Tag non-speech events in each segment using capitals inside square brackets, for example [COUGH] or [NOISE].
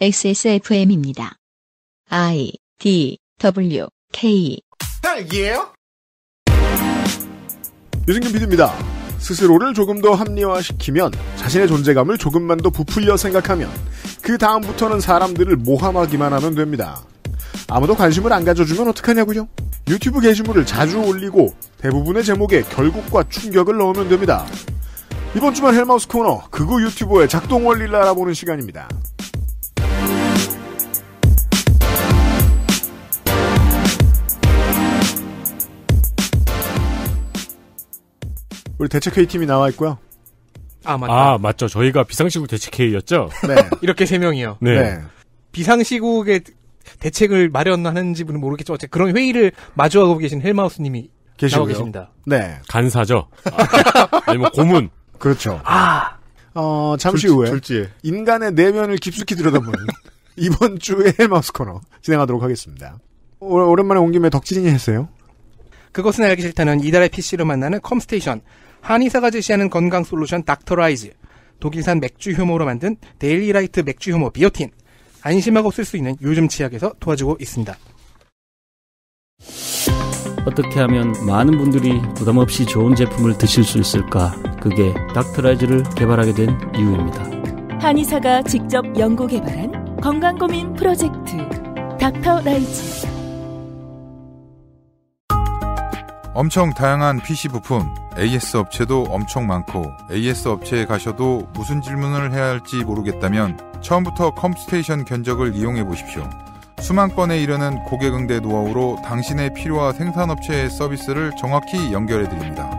XSFM입니다. I D W K 딸기예요? 유승균 PD입니다. 스스로를 조금 더 합리화시키면 자신의 존재감을 조금만 더 부풀려 생각하면 그 다음부터는 사람들을 모함하기만 하면 됩니다. 아무도 관심을 안 가져주면 어떡하냐고요? 유튜브 게시물을 자주 올리고 대부분의 제목에 결국과 충격을 넣으면 됩니다. 이번 주말 헬마우스 코너 극우 유튜버의 작동 원리를 알아보는 시간입니다. 우리 대책 회의 팀이 나와 있고요. 아 맞다. 아 맞죠. 저희가 비상시국 대책 회의였죠. 네. [LAUGHS] 이렇게 세 명이요. 네. 네. 비상시국의 대책을 마련하는지 는 모르겠죠. 어쨌든 그런 회의를 마주하고 계신 헬마우스님이 계시고 계십니다. 네. 간사죠. 아, [LAUGHS] 아니면 고문. 그렇죠. 아. 어, 잠시 졸 후에 졸지. 인간의 내면을 깊숙이 들여다보는 [LAUGHS] 이번 주의 헬마우스 코너 진행하도록 하겠습니다. 오, 오랜만에 온 김에 덕진이 했어요. 그것은 알기 싫다는 이달의 PC로 만나는 컴스테이션. 한의사가 제시하는 건강 솔루션 닥터라이즈, 독일산 맥주 효모로 만든 데일리라이트 맥주 효모 비오틴, 안심하고 쓸 수 있는 요즘 치약에서 도와주고 있습니다. 어떻게 하면 많은 분들이 부담 없이 좋은 제품을 드실 수 있을까? 그게 닥터라이즈를 개발하게 된 이유입니다. 한의사가 직접 연구 개발한 건강 고민 프로젝트 닥터라이즈. 엄청 다양한 PC 부품. AS 업체도 엄청 많고 AS 업체에 가셔도 무슨 질문을 해야 할지 모르겠다면 처음부터 컴스테이션 견적을 이용해 보십시오. 수만 건에 이르는 고객 응대 노하우로 당신의 필요와 생산업체의 서비스를 정확히 연결해 드립니다.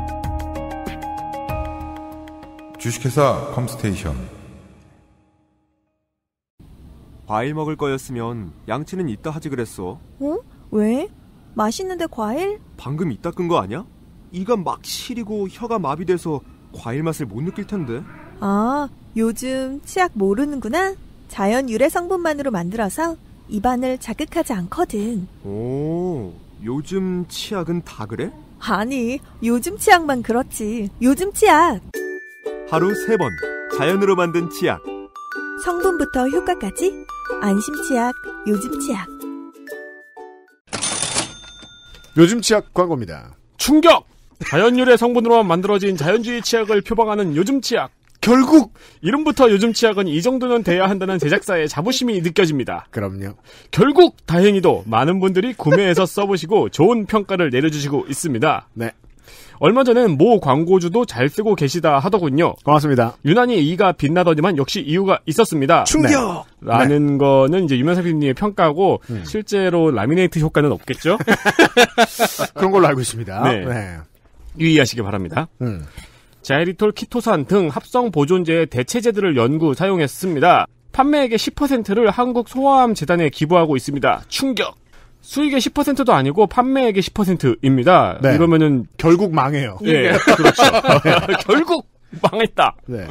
주식회사 컴스테이션 과일 먹을 거였으면 양치는 이따 하지 그랬어. 응? 어? 왜? 맛있는데 과일? 방금 이따 끈 거 아니야? 이가 막 시리고 혀가 마비돼서 과일 맛을 못 느낄 텐데. 아, 요즘 치약 모르는구나. 자연 유래 성분만으로 만들어서 입안을 자극하지 않거든. 오, 요즘 치약은 다 그래? 아니, 요즘 치약만 그렇지. 요즘 치약. 하루 세 번 자연으로 만든 치약. 성분부터 효과까지 안심 치약, 요즘 치약. 요즘 치약 광고입니다. 충격! 자연유래 성분으로만 만들어진 자연주의 치약을 표방하는 요즘 치약. 결국 이름부터 요즘 치약은 이 정도는 돼야 한다는 제작사의 자부심이 느껴집니다. 그럼요. 결국 다행히도 많은 분들이 구매해서 써보시고 좋은 평가를 내려주시고 있습니다. 네. 얼마 전엔 모 광고주도 잘 쓰고 계시다 하더군요. 고맙습니다. 유난히 이가 빛나더니만 역시 이유가 있었습니다. 충격! 네. 라는 네. 거는 이제 유명사 p 님의 평가고, 음. 실제로 라미네이트 효과는 없겠죠? [LAUGHS] 그런 걸로 알고 있습니다. 네. 네. 유의하시기 바랍니다. 음. 자이리톨 키토산 등 합성 보존제의 대체제들을 연구 사용했습니다. 판매액의 10%를 한국 소아암 재단에 기부하고 있습니다. 충격. 수익의 10%도 아니고 판매액의 10%입니다. 네. 이러면은 결국 망해요. 예, 예. 그렇죠. [LAUGHS] 네. 결국 망했다. 네.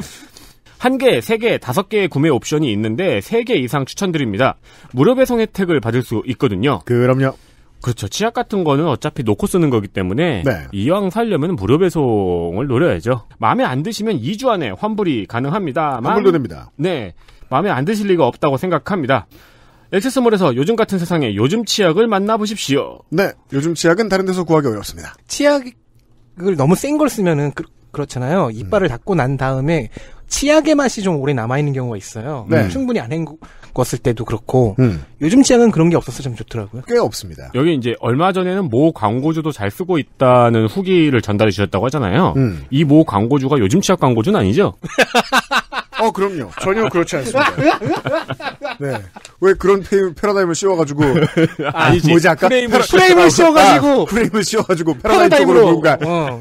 한 개, 세 개, 다섯 개의 구매 옵션이 있는데 세 개 이상 추천드립니다. 무료 배송 혜택을 받을 수 있거든요. 그럼요. 그렇죠. 치약 같은 거는 어차피 놓고 쓰는 거기 때문에 네. 이왕 살려면 무료 배송을 노려야죠. 마음에 안 드시면 2주 안에 환불이 가능합니다. 환불도 됩니다. 네. 마음에 안 드실 리가 없다고 생각합니다. 액세스몰에서 요즘 같은 세상에 요즘 치약을 만나보십시오. 네. 요즘 치약은 다른 데서 구하기 어렵습니다. 치약을 너무 센 걸 쓰면은 그, 렇잖아요 이빨을 음. 닦고 난 다음에 치약의 맛이 좀 오래 남아있는 경우가 있어요. 네. 충분히 안 헹구, 바꿨을 때도 그렇고 음. 요즘 시장은 그런 게 없어서 참 좋더라고요. 꽤 없습니다. 여기 이제 얼마 전에는 모 광고주도 잘 쓰고 있다는 후기를 전달해 주셨다고 하잖아요. 음. 이모 광고주가 요즘 취약 광고주는 아니죠? [LAUGHS] 어, 그럼요. 전혀 그렇지 않습니다. 네. 왜 그런 페, 패러다임을 씌워가지고. [LAUGHS] 아니지. 뭐지, 아까? 프레임을, 패러, 프레임을 씌워가지고. 아, 프레임을 씌워가지고 [LAUGHS] 패러다임 으로 누군가. 어.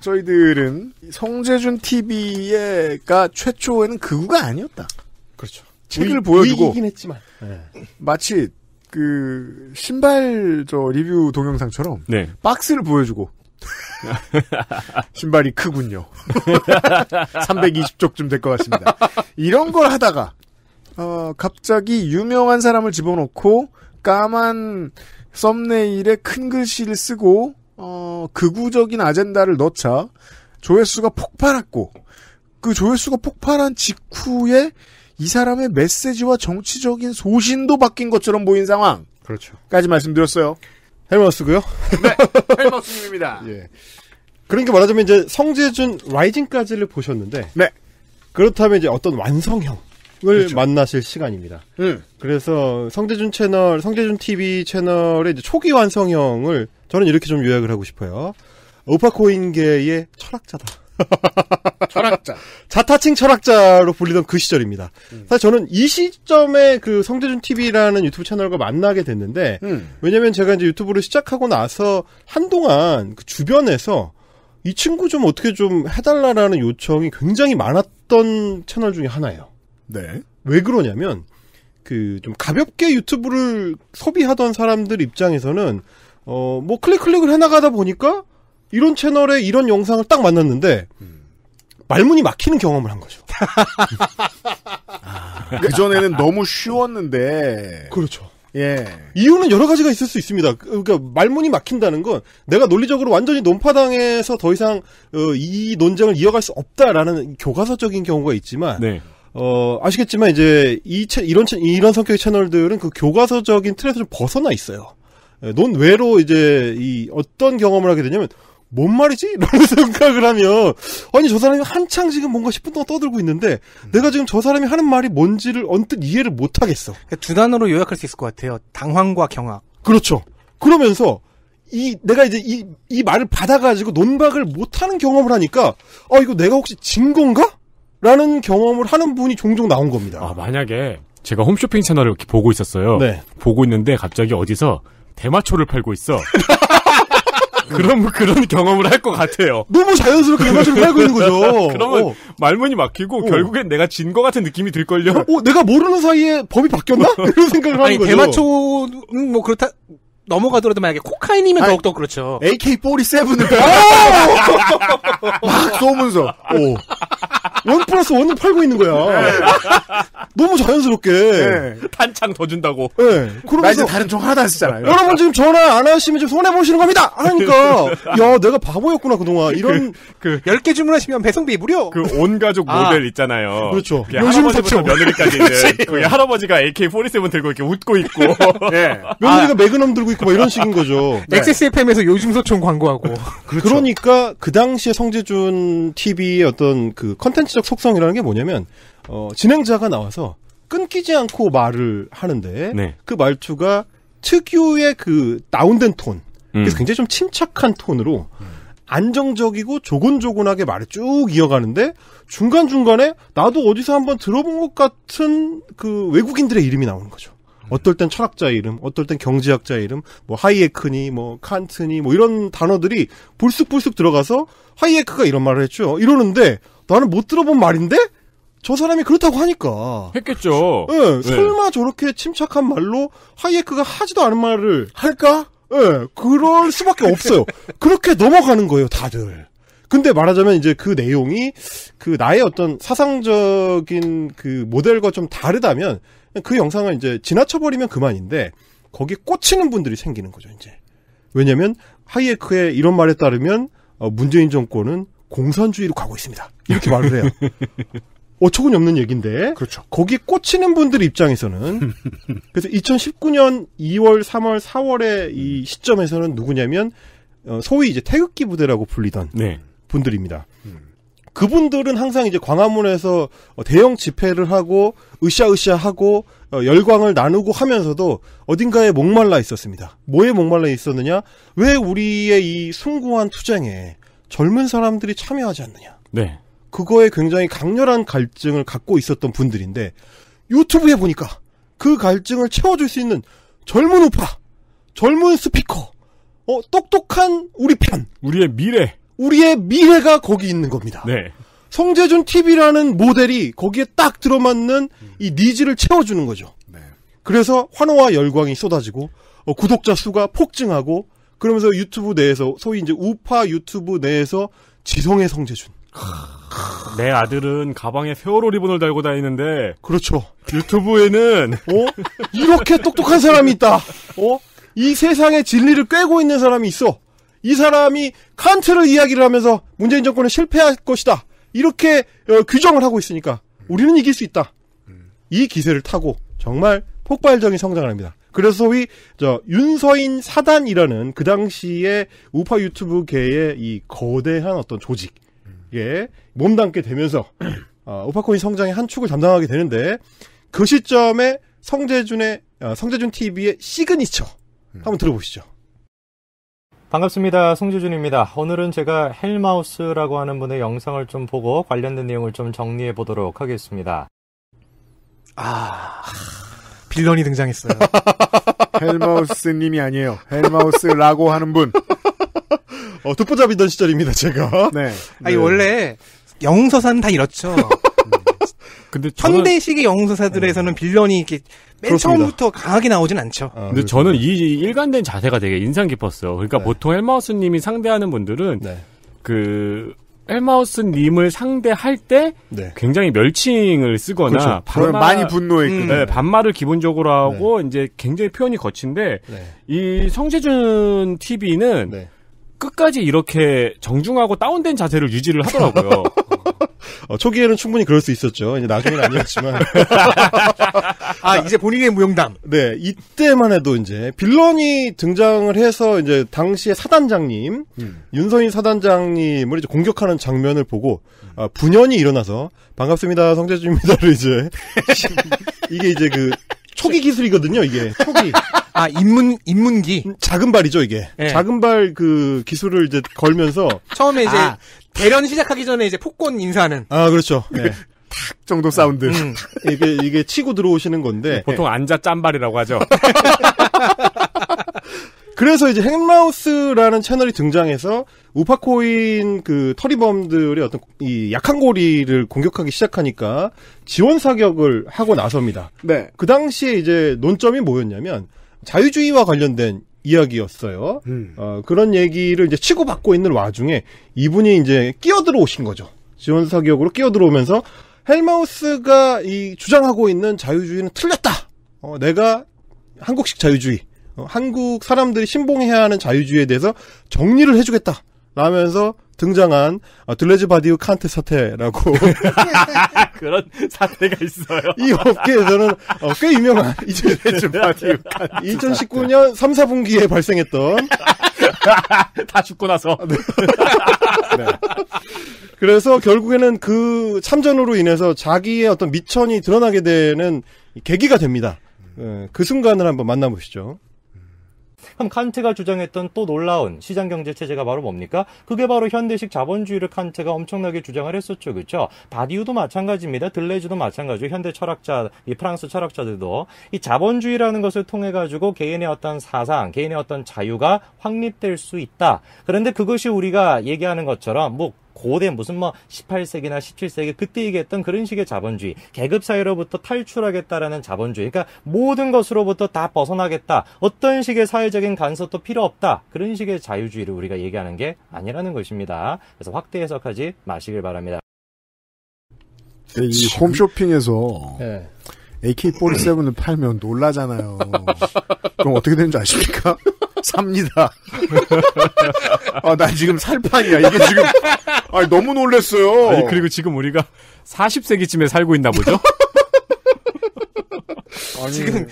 저희들은 성재준 TV가 최초에는 그구가 아니었다. 그렇죠. 책을 보여주고 이긴 했지만 네. 마치 그 신발 저 리뷰 동영상처럼 네. 박스를 보여주고 [LAUGHS] 신발이 크군요. 320쪽쯤 [LAUGHS] 될 것 같습니다. 이런 걸 하다가 어, 갑자기 유명한 사람을 집어넣고 까만 썸네일에 큰 글씨를 쓰고 어, 극우적인 아젠다를 넣자 조회수가 폭발했고 그 조회수가 폭발한 직후에 이 사람의 메시지와 정치적인 소신도 바뀐 것처럼 보인 상황. 그렇죠. 까지 말씀드렸어요. 헬머스고요. 네, 헬머스님입니다. [LAUGHS] 예. 그러니까 말하자면 이제 성재준 라이징까지를 보셨는데, 네. 그렇다면 이제 어떤 완성형을 그렇죠. 만나실 시간입니다. 음. 그래서 성재준 채널, 성재준 TV 채널의 초기 완성형을 저는 이렇게 좀 요약을 하고 싶어요. 오파코인계의 철학자다. [LAUGHS] 철학자. 자타칭 철학자로 불리던 그 시절입니다. 음. 사실 저는 이 시점에 그 성재준 TV라는 유튜브 채널과 만나게 됐는데, 음. 왜냐면 제가 이제 유튜브를 시작하고 나서 한동안 그 주변에서 이 친구 좀 어떻게 좀 해달라라는 요청이 굉장히 많았던 채널 중에 하나예요. 네. 왜 그러냐면, 그 좀 가볍게 유튜브를 소비하던 사람들 입장에서는 어, 뭐 클릭 클릭을 해나가다 보니까 이런 채널에 이런 영상을 딱 만났는데 말문이 막히는 경험을 한 거죠. 아, [LAUGHS] 그 전에는 너무 쉬웠는데 그렇죠. 예. 이유는 여러 가지가 있을 수 있습니다. 그, 그러니까 말문이 막힌다는 건 내가 논리적으로 완전히 논파당해서더 이상 어, 이 논쟁을 이어갈 수 없다라는 교과서적인 경우가 있지만 네. 어, 아시겠지만 이제 이 채, 이런 채, 이런 성격의 채널들은 그 교과서적인 틀에서 좀 벗어나 있어요. 논외로 예, 이제 이 어떤 경험을 하게 되냐면 뭔 말이지? 라는 [LAUGHS] 생각을 하면 아니 저 사람이 한창 지금 뭔가 10분 동안 떠들고 있는데 음. 내가 지금 저 사람이 하는 말이 뭔지를 언뜻 이해를 못하겠어. 그러니까 두 단어로 요약할 수 있을 것 같아요. 당황과 경악. 그렇죠. 그러면서 이 내가 이제 이, 이 말을 받아가지고 논박을 못하는 경험을 하니까 아 이거 내가 혹시 진 건가? 라는 경험을 하는 분이 종종 나온 겁니다. 아 만약에 제가 홈쇼핑 채널을 이렇게 보고 있었어요. 네. 보고 있는데 갑자기 어디서 대마초를 팔고 있어. [LAUGHS] 그럼 그런 경험을 할 것 같아요. 너무 자연스럽게 대마초를 팔고 있는 거죠. [LAUGHS] 그러면 어. 말문이 막히고 어. 결국엔 내가 진 것 같은 느낌이 들걸요. 어, 내가 모르는 사이에 법이 바뀌었나? [LAUGHS] 이런 생각을 아니, 하는 거죠. 대마초는 뭐 그렇다 넘어가더라도 만약에 코카인이면 아니, 더욱더 그렇죠. AK47을 막 쏘면서 오. 원 플러스 원을 팔고 있는 거야. 너무 자연스럽게. 네. 탄창 더 준다고. 예. 네. 그러면서 다른 총 하나도 안 쓰잖아요. 여러분 지금 전화 안 하시면 지금 손해 보시는 겁니다. 하니까 [LAUGHS] 야 내가 바보였구나 그동안 그, 이런 그, 그 10개 주문하시면 배송비 무료. 그 온 가족 아. 모델 있잖아요. 그렇죠. 그 할아버지부터 며느리까지 있는 [LAUGHS] 그 할아버지가 AK47 들고 이렇게 웃고 있고 네. 며느리가 아. 매그넘 들고 있고 뭐 이런 식인 거죠. 네. XSFM에서 요즘소총 광고하고. 그렇죠. 그러니까그 당시에 성재준 TV의 어떤 그 컨텐츠적 속성이라는 게 뭐냐면 어, 진행자가 나와서 끊기지 않고 말을 하는데 네. 그 말투가 특유의 그 다운된 톤. 그래서 음. 굉장히 좀 침착한 톤으로 안정적이고 조곤조곤하게 말을 쭉 이어가는데 중간중간에 나도 어디서 한번 들어본 것 같은 그 외국인들의 이름이 나오는 거죠. 어떨 땐 철학자 이름, 어떨 땐 경제학자 이름, 뭐 하이에크니, 뭐 칸트니, 뭐 이런 단어들이 불쑥불쑥 들어가서 하이에크가 이런 말을 했죠. 이러는데 나는 못 들어본 말인데 저 사람이 그렇다고 하니까 했겠죠. 예, 네, 네. 설마 저렇게 침착한 말로 하이에크가 하지도 않은 말을 할까? 예, 네, 그럴 수밖에 없어요. 그렇게 넘어가는 거예요, 다들. 근데 말하자면 이제 그 내용이 그 나의 어떤 사상적인 그 모델과 좀 다르다면 그 영상을 이제 지나쳐버리면 그만인데 거기 꽂히는 분들이 생기는 거죠 이제 왜냐하면 하이에크의 이런 말에 따르면 어, 문재인 정권은 공산주의로 가고 있습니다 이렇게 말을 해요 [LAUGHS] 어처구니 없는 얘기인데 그렇죠. 거기 꽂히는 분들 입장에서는 [LAUGHS] 그래서 2019년 2월 3월 4월의 이 음. 시점에서는 누구냐면 어, 소위 이제 태극기 부대라고 불리던 네. 분들입니다. 음. 그분들은 항상 이제 광화문에서 대형 집회를 하고 으쌰으쌰 하고 어, 열광을 나누고 하면서도 어딘가에 목말라 있었습니다. 뭐에 목말라 있었느냐? 왜 우리의 이 숭고한 투쟁에 젊은 사람들이 참여하지 않느냐? 네. 그거에 굉장히 강렬한 갈증을 갖고 있었던 분들인데 유튜브에 보니까 그 갈증을 채워줄 수 있는 젊은 우파, 젊은 스피커, 어, 똑똑한 우리 편, 우리의 미래, 우리의 미래가 거기 있는 겁니다. 네. 성재준 TV라는 모델이 거기에 딱 들어맞는 이 니즈를 채워주는 거죠. 네. 그래서 환호와 열광이 쏟아지고 어, 구독자 수가 폭증하고 그러면서 유튜브 내에서 소위 이제 우파 유튜브 내에서 지성의 성재준. 내 아들은 가방에 세월호 리본을 달고 다니는데 그렇죠. 유튜브에는 어 이렇게 똑똑한 사람이 있다. 어이 세상에 진리를 꿰고 있는 사람이 있어. 이 사람이 칸트를 이야기를 하면서 문재인 정권은 실패할 것이다. 이렇게 어, 규정을 하고 있으니까 우리는 이길 수 있다. 이 기세를 타고 정말 폭발적인 성장을 합니다. 그래서 소위 저 윤서인 사단이라는 그 당시에 우파 유튜브계의 이 거대한 어떤 조직에 몸담게 되면서 어, 우파코인 성장의 한 축을 담당하게 되는데 그 시점에 성재준의 어, 성재준 TV의 시그니처 한번 들어보시죠. 반갑습니다. 송지준입니다 오늘은 제가 헬마우스라고 하는 분의 영상을 좀 보고 관련된 내용을 좀 정리해 보도록 하겠습니다. 아, 빌런이 등장했어요. [LAUGHS] 헬마우스님이 아니에요. 헬마우스라고 하는 분. 어, 독보잡이던 시절입니다, 제가. 네. 아니, 네. 원래 영서사는다 이렇죠. 근데 저는... 현대식의 영웅사들에서는 네. 빌런이 이렇게 맨 그렇습니다. 처음부터 강하게 나오진 않죠. 아, 근데 그렇구나. 저는 이 일관된 자세가 되게 인상 깊었어요. 그러니까 네. 보통 헬마우스님이 상대하는 분들은 네. 그 헬마우스님을 상대할 때 네. 굉장히 멸칭을 쓰거나 그렇죠. 반말, 많이 분노했고 음. 네. 네, 반말을 기본적으로 하고 네. 이제 굉장히 표현이 거친데 네. 이 성재준 TV는 끝까지 이렇게 정중하고 다운된 자세를 유지를 하더라고요. [LAUGHS] 어, 초기에는 충분히 그럴 수 있었죠. 이제 나중에는 아니었지만. [LAUGHS] 아, 이제 본인의 무용담. 네, 이때만 해도 이제 빌런이 등장을 해서 이제 당시의 사단장님, 음. 윤선희 사단장님을 이제 공격하는 장면을 보고 음. 아, 분연이 일어나서 반갑습니다, 성재주입니다를 이제 [LAUGHS] 이게 이제 그 초기 기술이거든요, 이게. 초기. 아, 입문, 입문기? 작은 발이죠, 이게. 네. 작은 발 그 기술을 이제 걸면서. 처음에 이제 아, 대련 시작하기 전에 이제 폭권 인사는. 아, 그렇죠. 네. 그 탁 정도 사운드. 음. 이게 이게 치고 들어오시는 건데 보통 네. 앉아 짬발이라고 하죠. [LAUGHS] 그래서 이제 행마우스라는 채널이 등장해서 우파코인 그 터리범들의 어떤 이 약한 고리를 공격하기 시작하니까 지원 사격을 하고 나섭니다. 네. 그 당시에 이제 논점이 뭐였냐면 자유주의와 관련된 이야기였어요. 음. 어, 그런 얘기를 이제 치고받고 있는 와중에 이분이 이제 끼어들어오신 거죠. 지원사 기업으로 끼어들어오면서 헬마우스가 이 주장하고 있는 자유주의는 틀렸다. 어, 내가 한국식 자유주의, 어, 한국 사람들이 신봉해야 하는 자유주의에 대해서 정리를 해주겠다. 라면서 등장한 어, 들레즈 바디우 칸트 사태라고 [LAUGHS] [LAUGHS] 그런 [LAUGHS] 사태가 있어요. 이 업계에서는 어, 꽤 유명한 2019년 3, 4분기에 발생했던 [LAUGHS] 다 죽고 나서 아, 네. 네. 그래서 결국에는 그 참전으로 인해서 자기의 어떤 미천이 드러나게 되는 계기가 됩니다. 예, 그 순간을 한번 만나보시죠. 그럼 칸트가 주장했던 또 놀라운 시장 경제 체제가 바로 뭡니까? 그게 바로 현대식 자본주의를 칸트가 엄청나게 주장을 했었죠. 그렇죠? 바디우도 마찬가지입니다. 들레즈도 마찬가지고 현대 철학자, 이 프랑스 철학자들도 이 자본주의라는 것을 통해 가지고 개인의 어떤 사상, 개인의 어떤 자유가 확립될 수 있다. 그런데 그것이 우리가 얘기하는 것처럼 뭐 고대 무슨 뭐 18세기나 17세기 그때 얘기했던 그런 식의 자본주의, 계급 사회로부터 탈출하겠다라는 자본주의, 그러니까 모든 것으로부터 다 벗어나겠다, 어떤 식의 사회적인 간섭도 필요 없다 그런 식의 자유주의를 우리가 얘기하는 게 아니라는 것입니다. 그래서 확대 해석하지 마시길 바랍니다. 예, 이 홈쇼핑에서 네. AK47을 팔면 놀라잖아요. 그럼 어떻게 되는지 아십니까? [LAUGHS] 삽니다. [LAUGHS] 아, 난 지금 살 판이야. 이게 지금, 아 너무 놀랬어요. 아니, 그리고 지금 우리가 40세기쯤에 살고 있나 보죠? [LAUGHS] 아니... 지금,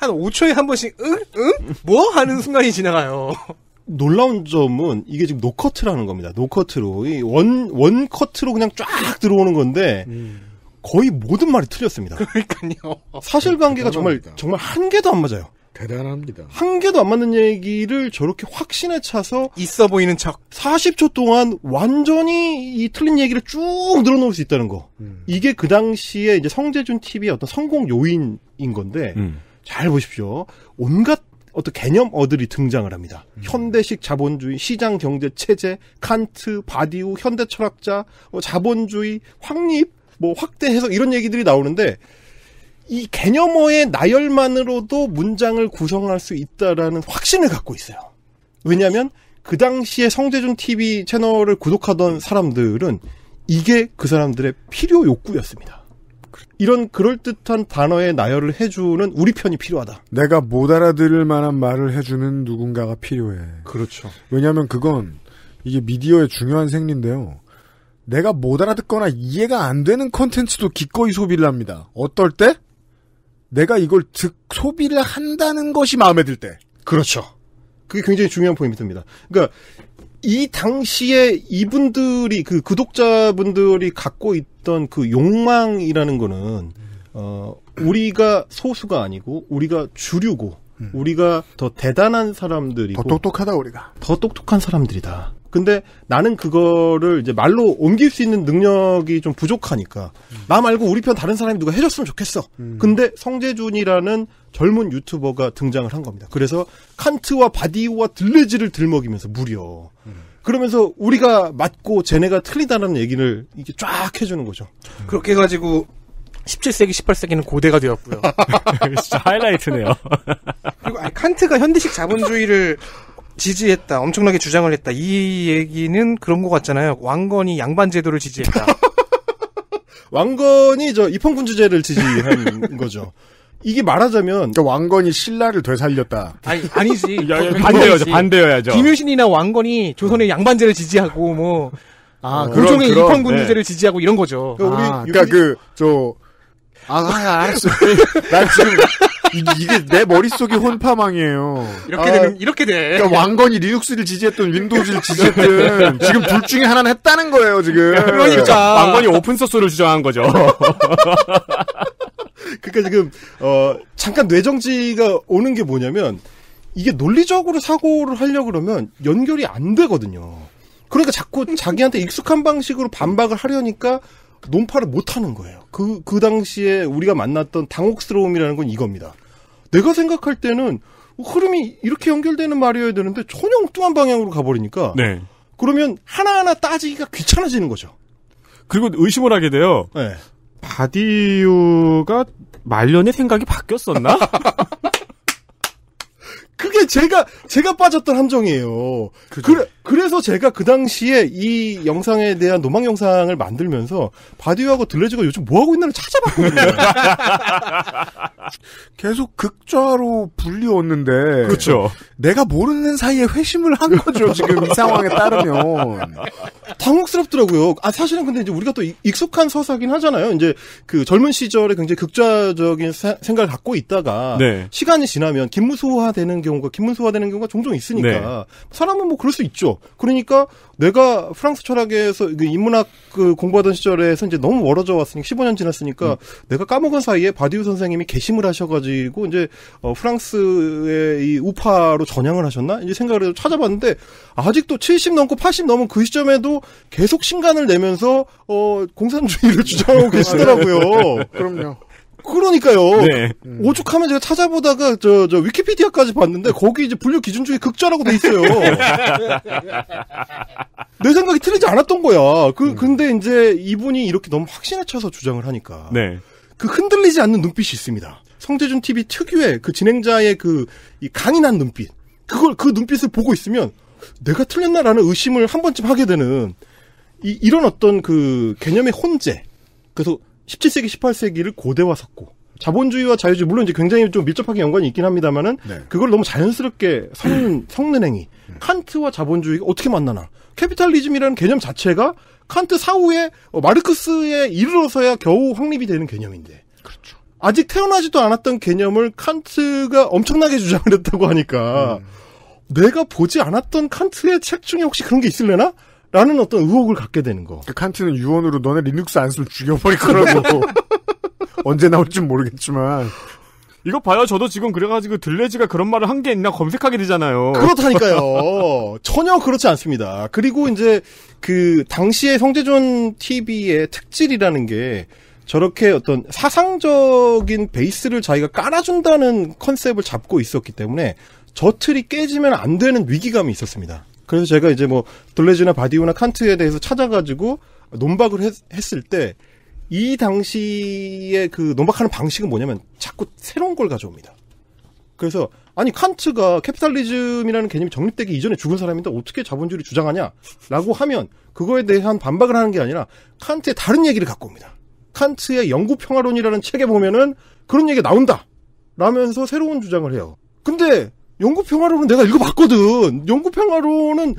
한 5초에 한 번씩, 응? 응? 뭐? 하는 순간이 지나가요. 놀라운 점은 이게 지금 노커트라는 겁니다. 노커트로. 원, 원커트로 그냥 쫙 들어오는 건데, 음. 거의 모든 말이 틀렸습니다. 그러니까요. 사실관계가 정말 정말 한 개도 안 맞아요. 대단합니다. 한 개도 안 맞는 얘기를 저렇게 확신에 차서 있어 보이는 척 40초 동안 완전히 이 틀린 얘기를 쭉 늘어놓을 수 있다는 거. 음. 이게 그 당시에 이제 성재준 TV의 어떤 성공 요인인 건데 음. 잘 보십시오. 온갖 어떤 개념어들이 등장을 합니다. 음. 현대식 자본주의, 시장 경제 체제, 칸트, 바디우, 현대 철학자, 뭐 자본주의, 확립, 뭐 확대 해석 이런 얘기들이 나오는데 이 개념어의 나열만으로도 문장을 구성할 수 있다라는 확신을 갖고 있어요. 왜냐하면 그 당시에 성재준 TV 채널을 구독하던 사람들은 이게 그 사람들의 필요 욕구였습니다. 이런 그럴듯한 단어의 나열을 해주는 우리 편이 필요하다. 내가 못 알아들을 만한 말을 해주는 누군가가 필요해. 그렇죠. 왜냐하면 그건 이게 미디어의 중요한 생리인데요. 내가 못 알아듣거나 이해가 안 되는 컨텐츠도 기꺼이 소비를 합니다. 어떨 때? 내가 이걸 즉 소비를 한다는 것이 마음에 들 때. 그렇죠. 그게 굉장히 중요한 포인트입니다. 그러니까 이 당시에 이분들이 그 구독자분들이 갖고 있던 그 욕망이라는 거는 어 우리가 소수가 아니고 우리가 주류고 음. 우리가 더 대단한 사람들이고 더 똑똑하다 우리가 더 똑똑한 사람들이다. 근데 나는 그거를 이제 말로 옮길 수 있는 능력이 좀 부족하니까 음. 나 말고 우리 편 다른 사람이 누가 해줬으면 좋겠어. 음. 근데 성재준이라는 젊은 유튜버가 등장을 한 겁니다. 그래서 칸트와 바디우와 들레지를 들먹이면서 무려 음. 그러면서 우리가 맞고 쟤네가 틀리다는 얘기를 이게 쫙 해주는 거죠. 음. 그렇게 해가지고 17세기, 18세기는 고대가 되었고요. [LAUGHS] 진짜 하이라이트네요. 그리고 칸트가 현대식 자본주의를 [LAUGHS] 지지했다, 엄청나게 주장을 했다. 이 얘기는 그런 것 같잖아요. 왕건이 양반 제도를 지지했다. [LAUGHS] 왕건이 저 입헌군주제를 지지한 [LAUGHS] 거죠. 이게 말하자면 그러니까 왕건이 신라를 되살렸다. 아니 아니지 반대여죠 [LAUGHS] 반대여야죠. 김유신이나 왕건이 조선의 어. 양반제를 지지하고 뭐 아, 고종의 어, 입헌군주제를 네. 지지하고 이런 거죠. 그러니까 아, 우리 그러니까 유리... 그저 아, 아, 알았어. 난 지금 이게 내 머릿속이 혼파망이에요. 이렇게 아, 되는, 이렇게 돼. 그러니까 왕건이 리눅스를 지지했던 윈도우즈를 지지했던 지금 둘 중에 하나는 했다는 거예요, 지금. 그러니까. 왕건이 오픈소스를 주장한 거죠. [LAUGHS] 그러니까 지금, 어, 잠깐 뇌정지가 오는 게 뭐냐면, 이게 논리적으로 사고를 하려 고 그러면 연결이 안 되거든요. 그러니까 자꾸 자기한테 익숙한 방식으로 반박을 하려니까 논파를 못 하는 거예요. 그, 그 당시에 우리가 만났던 당혹스러움이라는 건 이겁니다. 내가 생각할 때는 흐름이 이렇게 연결되는 말이어야 되는데 전혀 엉뚱한 방향으로 가버리니까 네. 그러면 하나하나 따지기가 귀찮아지는 거죠. 그리고 의심을 하게 돼요. 네. 바디유가 말년에 생각이 바뀌었었나? [LAUGHS] 그게 제가 제가 빠졌던 함정이에요. 그래 그래서 제가 그 당시에 이 영상에 대한 노망 영상을 만들면서 바디오하고 들레즈가 요즘 뭐 하고 있나를 찾아봤거든요. [LAUGHS] 계속 극좌로 불리웠는데 그렇죠. 내가 모르는 사이에 회심을 한 거죠 지금 이 상황에 따르면 당혹스럽더라고요. 아 사실은 근데 이제 우리가 또 익숙한 서사긴 하잖아요. 이제 그 젊은 시절에 굉장히 극좌적인 사, 생각을 갖고 있다가 네. 시간이 지나면 김무소화되는 경우가 김무소화되는 경우가 종종 있으니까 네. 사람은 뭐 그럴 수 있죠. 그러니까 내가 프랑스 철학에서 그 인문학 그 공부하던 시절에서 이제 너무 멀어져 왔으니까 15년 지났으니까 음. 내가 까먹은 사이에 바디우 선생님이 개심을 하셔가지고 이제 어, 프랑스의 이 우파로 전향을 하셨나 이제 생각을 해서 찾아봤는데 아직도 70 넘고 80 넘은 그 시점에도 계속 신간을 내면서 어 공산주의를 주장하고 [LAUGHS] 계시더라고요. 그럼요. 그러니까요. 네. 음. 오죽하면 제가 찾아보다가 저, 저 위키피디아까지 봤는데 거기 이제 분류 기준 중에 극좌라고 돼 있어요. [LAUGHS] 내 생각이 틀리지 않았던 거야. 그 음. 근데 이제 이분이 이렇게 너무 확신에 차서 주장을 하니까 네. 그 흔들리지 않는 눈빛이 있습니다. 성재준 TV 특유의 그 진행자의 그이 강인한 눈빛. 그걸 그 눈빛을 보고 있으면 내가 틀렸나라는 의심을 한 번쯤 하게 되는 이, 이런 어떤 그 개념의 혼재. 그래서 17세기, 18세기를 고대화 섞고 자본주의와 자유주의 물론 이제 굉장히 좀 밀접하게 연관이 있긴 합니다만은 네. 그걸 너무 자연스럽게 섞는 음. 섞는 행위. 음. 칸트와 자본주의가 어떻게 만나나? 캐피탈리즘이라는 개념 자체가 칸트 사후에 어, 마르크스에 이르러서야 겨우 확립이 되는 개념인데. 그렇죠. 아직 태어나지도 않았던 개념을 칸트가 엄청나게 주장을 했다고 하니까 음. 내가 보지 않았던 칸트의 책 중에 혹시 그런 게 있을래나? 라는 어떤 의혹을 갖게 되는 거. 그 칸트는 유언으로 너네 리눅스 안수를 죽여버릴 거라고. [LAUGHS] 언제 나올지 모르겠지만. 이거 봐요. 저도 지금 그래가지고 들레지가 그런 말을 한 게 있나 검색하게 되잖아요. 그렇다니까요. [LAUGHS] 전혀 그렇지 않습니다. 그리고 이제 그 당시의 성재존 TV의 특질이라는 게 저렇게 어떤 사상적인 베이스를 자기가 깔아준다는 컨셉을 잡고 있었기 때문에 저 틀이 깨지면 안 되는 위기감이 있었습니다. 그래서 제가 이제 뭐둘레즈나 바디우나 칸트에 대해서 찾아가지고 논박을 했, 했을 때 이 당시에 그 논박하는 방식은 뭐냐면 자꾸 새로운 걸 가져옵니다. 그래서 아니 칸트가 캐피탈리즘이라는 개념이 정립되기 이전에 죽은 사람인데 어떻게 자본주의를 주장하냐라고 하면 그거에 대한 반박을 하는 게 아니라 칸트의 다른 얘기를 갖고 옵니다. 칸트의 영구 평화론이라는 책에 보면은 그런 얘기가 나온다. 라면서 새로운 주장을 해요. 근데 연구평화론은 내가 읽어봤거든. 연구평화론은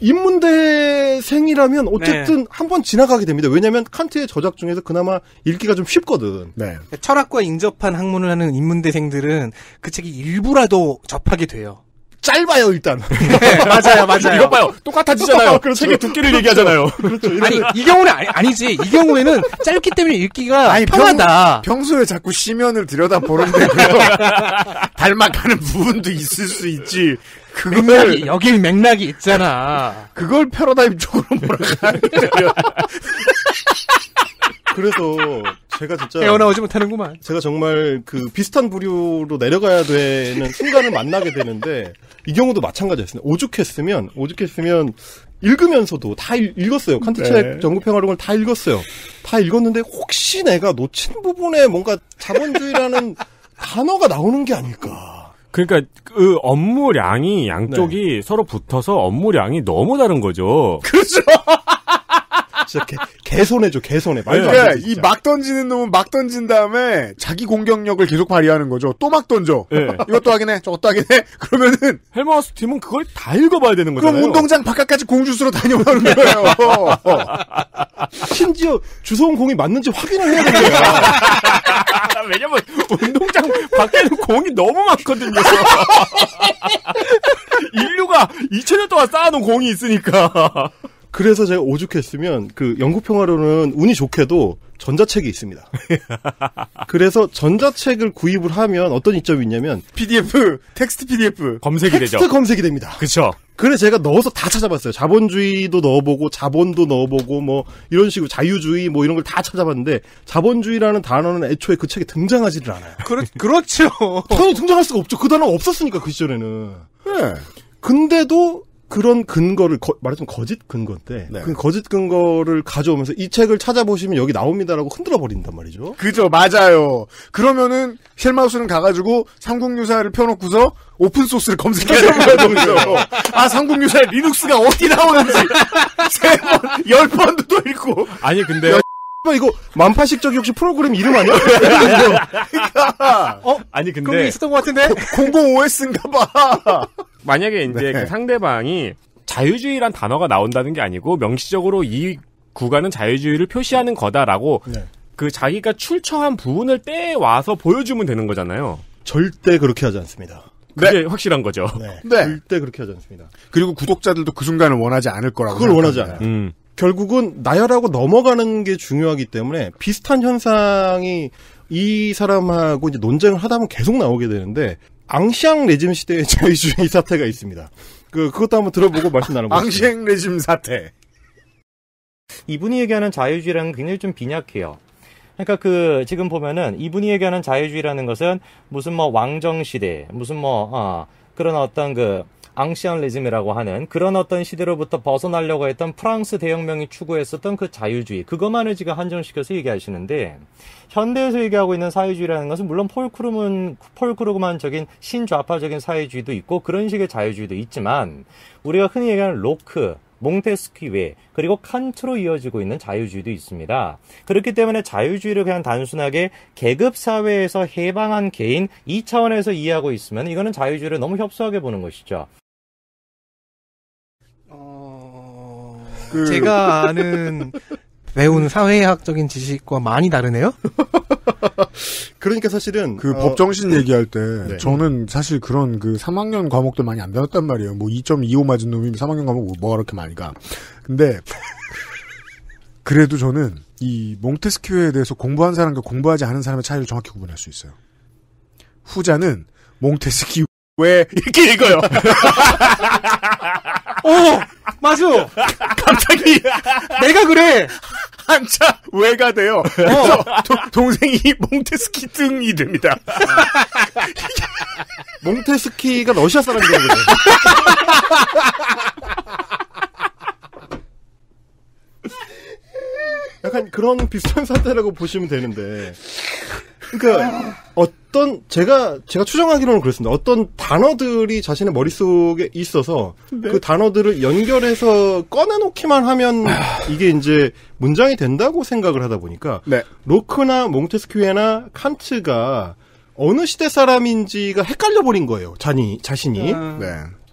인문대생이라면 어쨌든 네. 한번 지나가게 됩니다. 왜냐하면 칸트의 저작 중에서 그나마 읽기가 좀 쉽거든. 네. 철학과 인접한 학문을 하는 인문대생들은 그 책이 일부라도 접하게 돼요. 짧아요 일단. [LAUGHS] 네, 맞아요, 맞아요. 이거 봐요. 똑같아지잖아요. 그렇죠. 책의 두께를 그렇죠. 얘기하잖아요. 그렇죠. 아니 이 경우는 아니, 지이 경우에는 짧기 때문에 읽기가 아니, 편하다. 평, 소에 자꾸 시면을 들여다 보는데 [LAUGHS] 닮아가는 부분도 있을 수 있지. 그걸 맥락이, 여길 맥락이 있잖아. 그걸 패러다임 쪽으로 몰아가니까. [LAUGHS] 그래서 제가 진짜 깨어나오지 못하는구만. 제가 정말 그 비슷한 부류로 내려가야 되는 순간을 만나게 되는데 이 경우도 마찬가지였습니다. 오죽했으면 오죽했으면 읽으면서도 다 읽, 었어요 칸트책 전국평화록을 네. 다 읽었어요. 다 읽었는데 혹시 내가 놓친 부분에 뭔가 자본주의라는 [LAUGHS] 단어가 나오는 게 아닐까. 그러니까 그 업무량이 양쪽이 네. 서로 붙어서 업무량이 너무 다른 거죠. 그렇죠. 진짜 개, 개손해줘, 개손해. 말도 네. 안 그러니까 돼. 이막 던지는 놈은 막 던진 다음에 자기 공격력을 계속 발휘하는 거죠. 또 막 던져. 네. 이것도 하긴 해, 저것도 하긴 해. [LAUGHS] 그러면은. 헬마우스 팀은 그걸 다 읽어봐야 되는 거죠 그럼 운동장 바깥까지 공주수로 다녀오는 거예요. 어. [LAUGHS] 심지어 주소온 공이 맞는지 확인을 해야 되는 거예요 [LAUGHS] 왜냐면 운동장 밖에는 공이 너무 많거든요. 인류가 2000년 동안 쌓아놓은 공이 있으니까. 그래서 제가 오죽했으면 그 영국 평화로는 운이 좋게도 전자책이 있습니다. [LAUGHS] 그래서 전자책을 구입을 하면 어떤 이점이 있냐면 PDF, 텍스트 PDF 검색이 텍스트 되죠. 검색이 됩니다. 그렇죠. 그래 제가 넣어서 다 찾아봤어요. 자본주의도 넣어보고 자본도 넣어보고 뭐 이런 식으로 자유주의 뭐 이런 걸 다 찾아봤는데 자본주의라는 단어는 애초에 그 책에 등장하지를 않아요. 그렇 그렇죠. 전혀 등장할 수가 없죠. 그 단어 없었으니까 그 시절에는. 네. 근데도 그런 근거를 거, 말하자면 거짓 근거인데 네. 그 거짓 근거를 가져오면서 이 책을 찾아보시면 여기 나옵니다라고 흔들어 버린단 말이죠. 그죠 맞아요. 그러면은 쉘마우스는 가가지고 삼국유사를 펴놓고서 오픈 소스를 검색해야 되는 거죠. [LAUGHS] 그렇죠. 아 삼국유사에 리눅스가 어디 나오는지 [LAUGHS] 세번열 번도 또 읽고 아니 근데요 어, 이거 만파식 적기 혹시 프로그램 이름 아니야? [LAUGHS] 그러니까 어? 아니 근데 그게 있었던 것 같은데 공0 o s 인가 봐. [LAUGHS] 만약에 이제 네. 그 상대방이 자유주의란 단어가 나온다는 게 아니고 명시적으로 이 구간은 자유주의를 표시하는 거다라고 네. 그 자기가 출처한 부분을 떼 와서 보여주면 되는 거잖아요. 절대 그렇게 하지 않습니다. 그게 네. 확실한 거죠. 네. 네. 절대 그렇게 하지 않습니다. 그리고 구독자들도 그 순간을 원하지 않을 거라고. 그걸 원하지 않아요. 음. 결국은 나열하고 넘어가는 게 중요하기 때문에 비슷한 현상이 이 사람하고 이제 논쟁을 하다 보면 계속 나오게 되는데 앙시앙 레짐 시대의 [LAUGHS] 자유주의 사태가 있습니다. 그 그것도 한번 들어보고 말씀 나눠보겠습 앙시앙 레짐 사태. 이분이 얘기하는 자유주의라는 굉장히 좀 빈약해요. 그러니까 그 지금 보면은 이분이 얘기하는 자유주의라는 것은 무슨 뭐 왕정 시대, 무슨 뭐 어, 그런 어떤 그 앙시안리즘이라고 하는 그런 어떤 시대로부터 벗어나려고 했던 프랑스 대혁명이 추구했었던 그 자유주의 그것만을 지금 한정시켜서 얘기하시는데 현대에서 얘기하고 있는 사회주의라는 것은 물론 폴크루먼 폴크루먼적인 신좌파적인 사회주의도 있고 그런 식의 자유주의도 있지만 우리가 흔히 얘기하는 로크 몽테스키 외 그리고 칸트로 이어지고 있는 자유주의도 있습니다. 그렇기 때문에 자유주의를 그냥 단순하게 계급 사회에서 해방한 개인 이 차원에서 이해하고 있으면 이거는 자유주의를 너무 협소하게 보는 것이죠. 어... 그 제가 아는 외운 사회학적인 지식과 많이 다르네요. [LAUGHS] 그러니까 사실은 그 어, 법정신 얘기할 때 네. 네. 저는 사실 그런 그 3학년 과목들 많이 안 배웠단 말이에요. 뭐 2.25 맞은 놈이 3학년 과목 뭐 뭐가 그렇게 많이 가. 근데 [LAUGHS] 그래도 저는 이 몽테스키오에 대해서 공부한 사람과 공부하지 않은 사람의 차이를 정확히 구분할 수 있어요. 후자는 몽테스키오 왜 이렇게 읽어요. 오 [LAUGHS] 어, 맞아. 갑자기 내가 그래. 한자 왜가 돼요. 그래서 어. 도, 동생이 몽테스키 등이 됩니다. [LAUGHS] 몽테스키가 러시아 사람이라고 그래. 약간 그런 비슷한 사태라고 보시면 되는데 그러니까 아. 어떤 제가 제가 추정하기로는 그랬습니다 어떤 단어들이 자신의 머릿속에 있어서 네. 그 단어들을 연결해서 꺼내 놓기만 하면 아. 이게 이제 문장이 된다고 생각을 하다 보니까 네. 로크나 몽테스큐에나 칸트가 어느 시대 사람인지가 헷갈려 버린 거예요. 자니 자신이. 아. 네.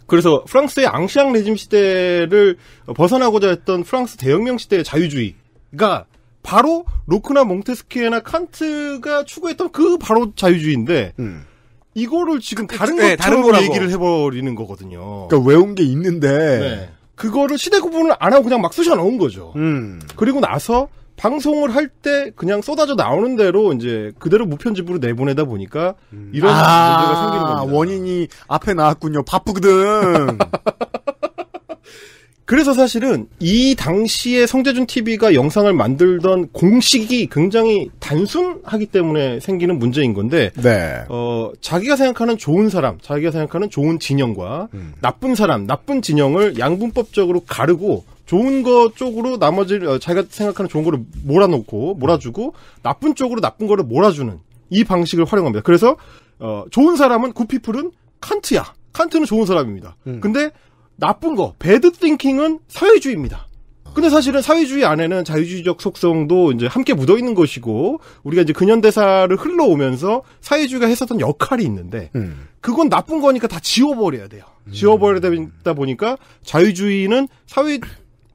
그래서 프랑스의 앙시앙 레짐 시대를 벗어나고자 했던 프랑스 대혁명 시대의 자유주의가 바로 로크나 몽테스키에나 칸트가 추구했던 그 바로 자유주의인데 음. 이거를 지금 그 다른 네, 것처럼 다른 얘기를 해버리는 거거든요. 그러니까 외운 게 있는데 네. 그거를 시대 구분을 안 하고 그냥 막쓰셔 넣은 거죠. 음. 그리고 나서 방송을 할 때 그냥 쏟아져 나오는 대로 이제 그대로 무편집으로 내보내다 보니까 음. 이런 아~ 문제가 생기는 겁니다. 원인이 앞에 나왔군요. 바쁘거든. [LAUGHS] 그래서 사실은 이 당시에 성재준 TV가 영상을 만들던 공식이 굉장히 단순하기 때문에 생기는 문제인 건데, 네. 어, 자기가 생각하는 좋은 사람, 자기가 생각하는 좋은 진영과 음. 나쁜 사람, 나쁜 진영을 양분법적으로 가르고 좋은 거 쪽으로 나머지 어, 자기가 생각하는 좋은 거를 몰아놓고 몰아주고 나쁜 쪽으로 나쁜 거를 몰아주는 이 방식을 활용합니다. 그래서 어, 좋은 사람은 구피플은 칸트야. 칸트는 좋은 사람입니다. 음. 근데 나쁜 거, 배드 띵킹은 사회주의입니다. 근데 사실은 사회주의 안에는 자유주의적 속성도 이제 함께 묻어 있는 것이고 우리가 이제 근현대사를 흘러오면서 사회주의가 했었던 역할이 있는데 음. 그건 나쁜 거니까 다 지워버려야 돼요. 지워버리다 음. 보니까 자유주의는 사회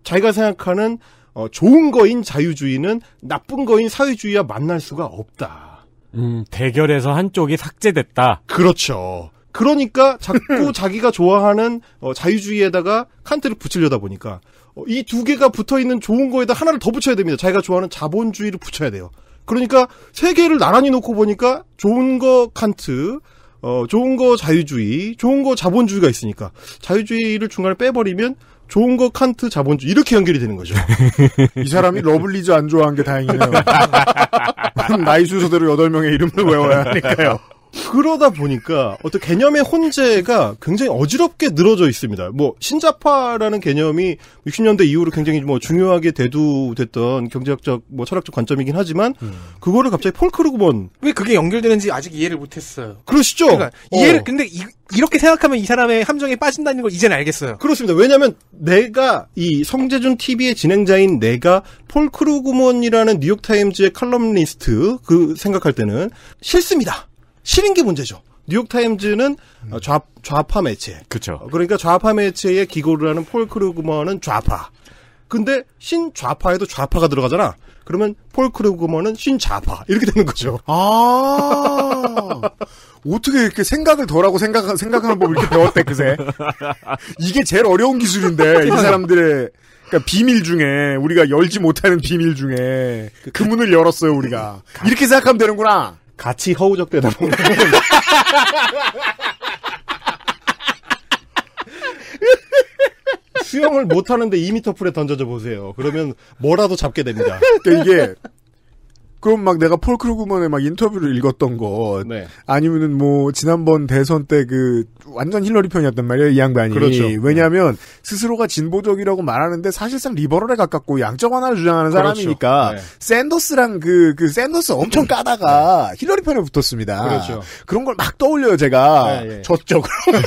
자기가 생각하는 어, 좋은 거인 자유주의는 나쁜 거인 사회주의와 만날 수가 없다. 음, 대결에서 한쪽이 삭제됐다. 그렇죠. 그러니까 자꾸 [LAUGHS] 자기가 좋아하는 어, 자유주의에다가 칸트를 붙이려다 보니까 어, 이두 개가 붙어 있는 좋은 거에다 하나를 더 붙여야 됩니다. 자기가 좋아하는 자본주의를 붙여야 돼요. 그러니까 세 개를 나란히 놓고 보니까 좋은 거 칸트, 어, 좋은 거 자유주의, 좋은 거 자본주의가 있으니까 자유주의를 중간에 빼버리면 좋은 거 칸트 자본주의 이렇게 연결이 되는 거죠. [LAUGHS] 이 사람이 러블리즈 안 좋아한 게 다행이네요. [LAUGHS] 나이 순서대로 8명의 이름을 외워야 하니까요. 그러다 보니까 어떤 개념의 혼재가 굉장히 어지럽게 늘어져 있습니다. 뭐 신자파라는 개념이 60년대 이후로 굉장히 뭐 중요하게 대두됐던 경제학적 뭐 철학적 관점이긴 하지만 음. 그거를 갑자기 폴크루그먼 왜 그게 연결되는지 아직 이해를 못했어요. 그러시죠? 그러니까 어. 이해를 어. 근데 이, 이렇게 생각하면 이 사람의 함정에 빠진다는 걸 이제는 알겠어요. 그렇습니다. 왜냐하면 내가 이 성재준 TV의 진행자인 내가 폴크루그먼이라는 뉴욕타임즈의 칼럼니스트 그 생각할 때는 싫습니다. 실은 게 문제죠. 뉴욕타임즈는 음. 어, 좌, 좌파 매체. 그죠 어, 그러니까 좌파 매체에 기고를 하는 폴 크루그먼은 좌파. 근데 신좌파에도 좌파가 들어가잖아. 그러면 폴 크루그먼은 신좌파 이렇게 되는 거죠. 아 어떻게 이렇게 생각을 덜하고 생각 생각하는 법을 이렇게 배웠대 그새 이게 제일 어려운 기술인데 이 그러니까. 사람들의 그니까 비밀 중에 우리가 열지 못하는 비밀 중에 그, 그 문을 열었어요 우리가 이렇게 생각하면 되는구나. 같이 허우적대다 보면 수영을 [LAUGHS] 못 하는데 2미터 풀에 던져져 보세요. 그러면 뭐라도 잡게 됩니다. 그러니까 이게 그럼 막 내가 폴 크루그만의 막 인터뷰를 읽었던 것 네. 아니면은 뭐 지난번 대선 때그 완전 힐러리 편이었단 말이에요, 이 양반이. 그렇죠. 왜냐하면 네. 스스로가 진보적이라고 말하는데 사실상 리버럴에 가깝고 양적 완화를 주장하는 그렇죠. 사람이니까 네. 샌더스랑 그, 그 샌더스 엄청 음. 까다가 네. 힐러리 편에 붙었습니다. 그렇죠. 그런 걸 막 떠올려요, 제가. 네, 네. 예. 졌죠,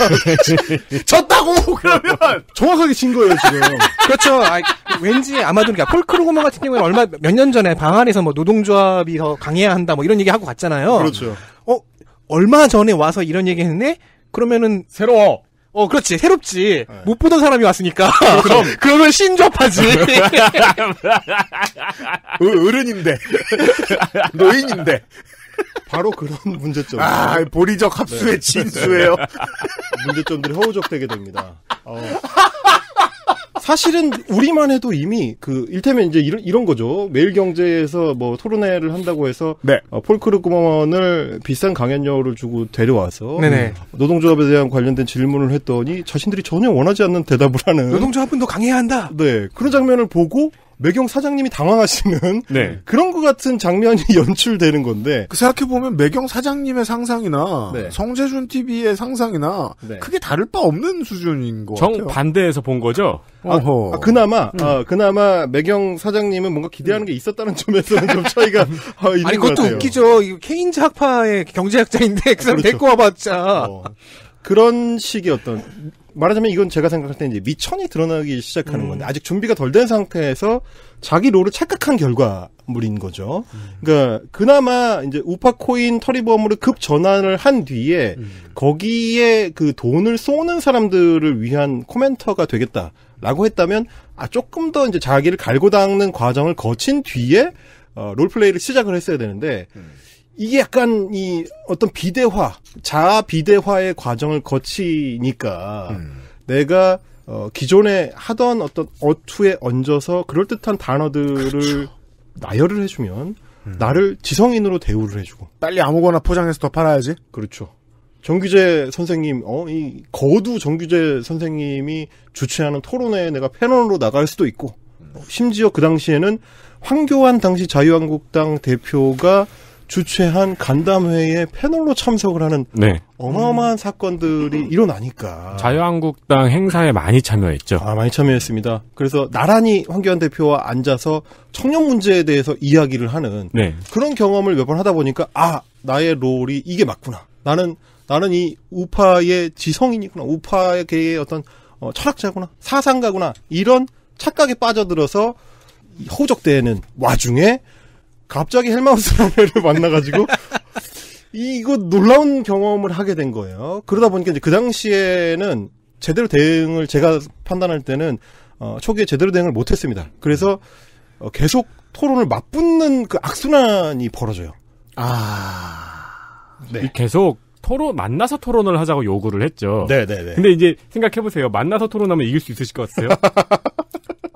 [LAUGHS] [LAUGHS] 졌다고! 그러면! [LAUGHS] 정확하게 진 거예요, 지금. 그렇죠. 아, 왠지 아마도 그러니까 폴크로그머 같은 경우에는 얼마, 몇 년 전에 방안에서 뭐 노동조합이 더 강해야 한다 뭐 이런 얘기 하고 갔잖아요. 그렇죠. 어, 얼마 전에 와서 이런 얘기 했는데 그러면은 새로워. 어, 그렇지. 새롭지. 네. 못 보던 사람이 왔으니까. 그럼. [LAUGHS] 그러면 신조하지 [LAUGHS] 어, 어른인데. [LAUGHS] 노인인데. 바로 그런 문제점. 아, 보리적 합수의 네. 진수예요. 문제점들이 허우적대게 됩니다. 어. 사실은 우리만 해도 이미 그 일테면 이제 이런, 이런 거죠. 매일경제에서 뭐 토론회를 한다고 해서 네. 어, 폴크르 구먼을 비싼 강연료를 주고 데려와서 네네. 노동조합에 대한 관련된 질문을 했더니 자신들이 전혀 원하지 않는 대답을 하는 노동조합은 더 강해야 한다. 네 그런 장면을 보고 매경 사장님이 당황하시는 [LAUGHS] 네. 그런 것 같은 장면이 [LAUGHS] 연출되는 건데 그 생각해 보면 매경 사장님의 상상이나 네. 성재준 TV의 상상이나 네. 크게 다를 바 없는 수준인 것 같아요. 반대에서 본 거죠. 아, 아, 그나마 음. 아, 그나마 매경 사장님은 뭔가 기대하는 게 있었다는 [LAUGHS] 점에서는 좀 차이가 음. 아, 있는 것 같아요. 아니 그것도 웃기죠. 케인즈 학파의 경제학자인데 그사람 그렇죠. 데리고 와봤자. 어. 그런 식의 어떤 말하자면 이건 제가 생각할 때 이제 미천이 드러나기 시작하는 음. 건데 아직 준비가 덜 된 상태에서 자기 롤을 착각한 결과물인 거죠. 음. 그러니까 그나마 이제 우파 코인 터리범으로 급 전환을 한 뒤에 음. 거기에 그 돈을 쏘는 사람들을 위한 코멘터가 되겠다라고 했다면 아 조금 더 이제 자기를 갈고 닦는 과정을 거친 뒤에 어, 롤플레이를 시작을 했어야 되는데 음. 이게 약간 이 어떤 비대화, 자아 비대화의 과정을 거치니까 음. 내가 어, 기존에 하던 어떤 어투에 얹어서 그럴듯한 단어들을 그렇죠. 나열을 해주면 음. 나를 지성인으로 대우를 해주고 빨리 아무거나 포장해서 더 팔아야지. 그렇죠. 정규재 선생님, 어, 이 거두 정규재 선생님이 주최하는 토론회에 내가 패널로 나갈 수도 있고, 음. 심지어 그 당시에는 황교안 당시 자유한국당 대표가 주최한 간담회에 패널로 참석을 하는 네. 어마어마한 사건들이 일어나니까 자유한국당 행사에 많이 참여했죠. 아 많이 참여했습니다. 그래서 나란히 황교안 대표와 앉아서 청년 문제에 대해서 이야기를 하는 네. 그런 경험을 몇 번 하다 보니까 아 나의 롤이 이게 맞구나. 나는 나는 이 우파의 지성인이구나. 우파의 어떤 어, 철학자구나. 사상가구나. 이런 착각에 빠져들어서 호적되는 와중에 갑자기 헬마우스라면을 [LAUGHS] 만나가지고 이거 놀라운 경험을 하게 된 거예요. 그러다 보니까 이제 그 당시에는 제대로 대응을 제가 판단할 때는 어, 초기에 제대로 대응을 못했습니다. 그래서 어, 계속 토론을 맞붙는 그 악순환이 벌어져요. 아, 네. 계속 토론 만나서 토론을 하자고 요구를 했죠. 네네네. 네, 네. 근데 이제 생각해 보세요. 만나서 토론하면 이길 수 있으실 것 같아요? [LAUGHS]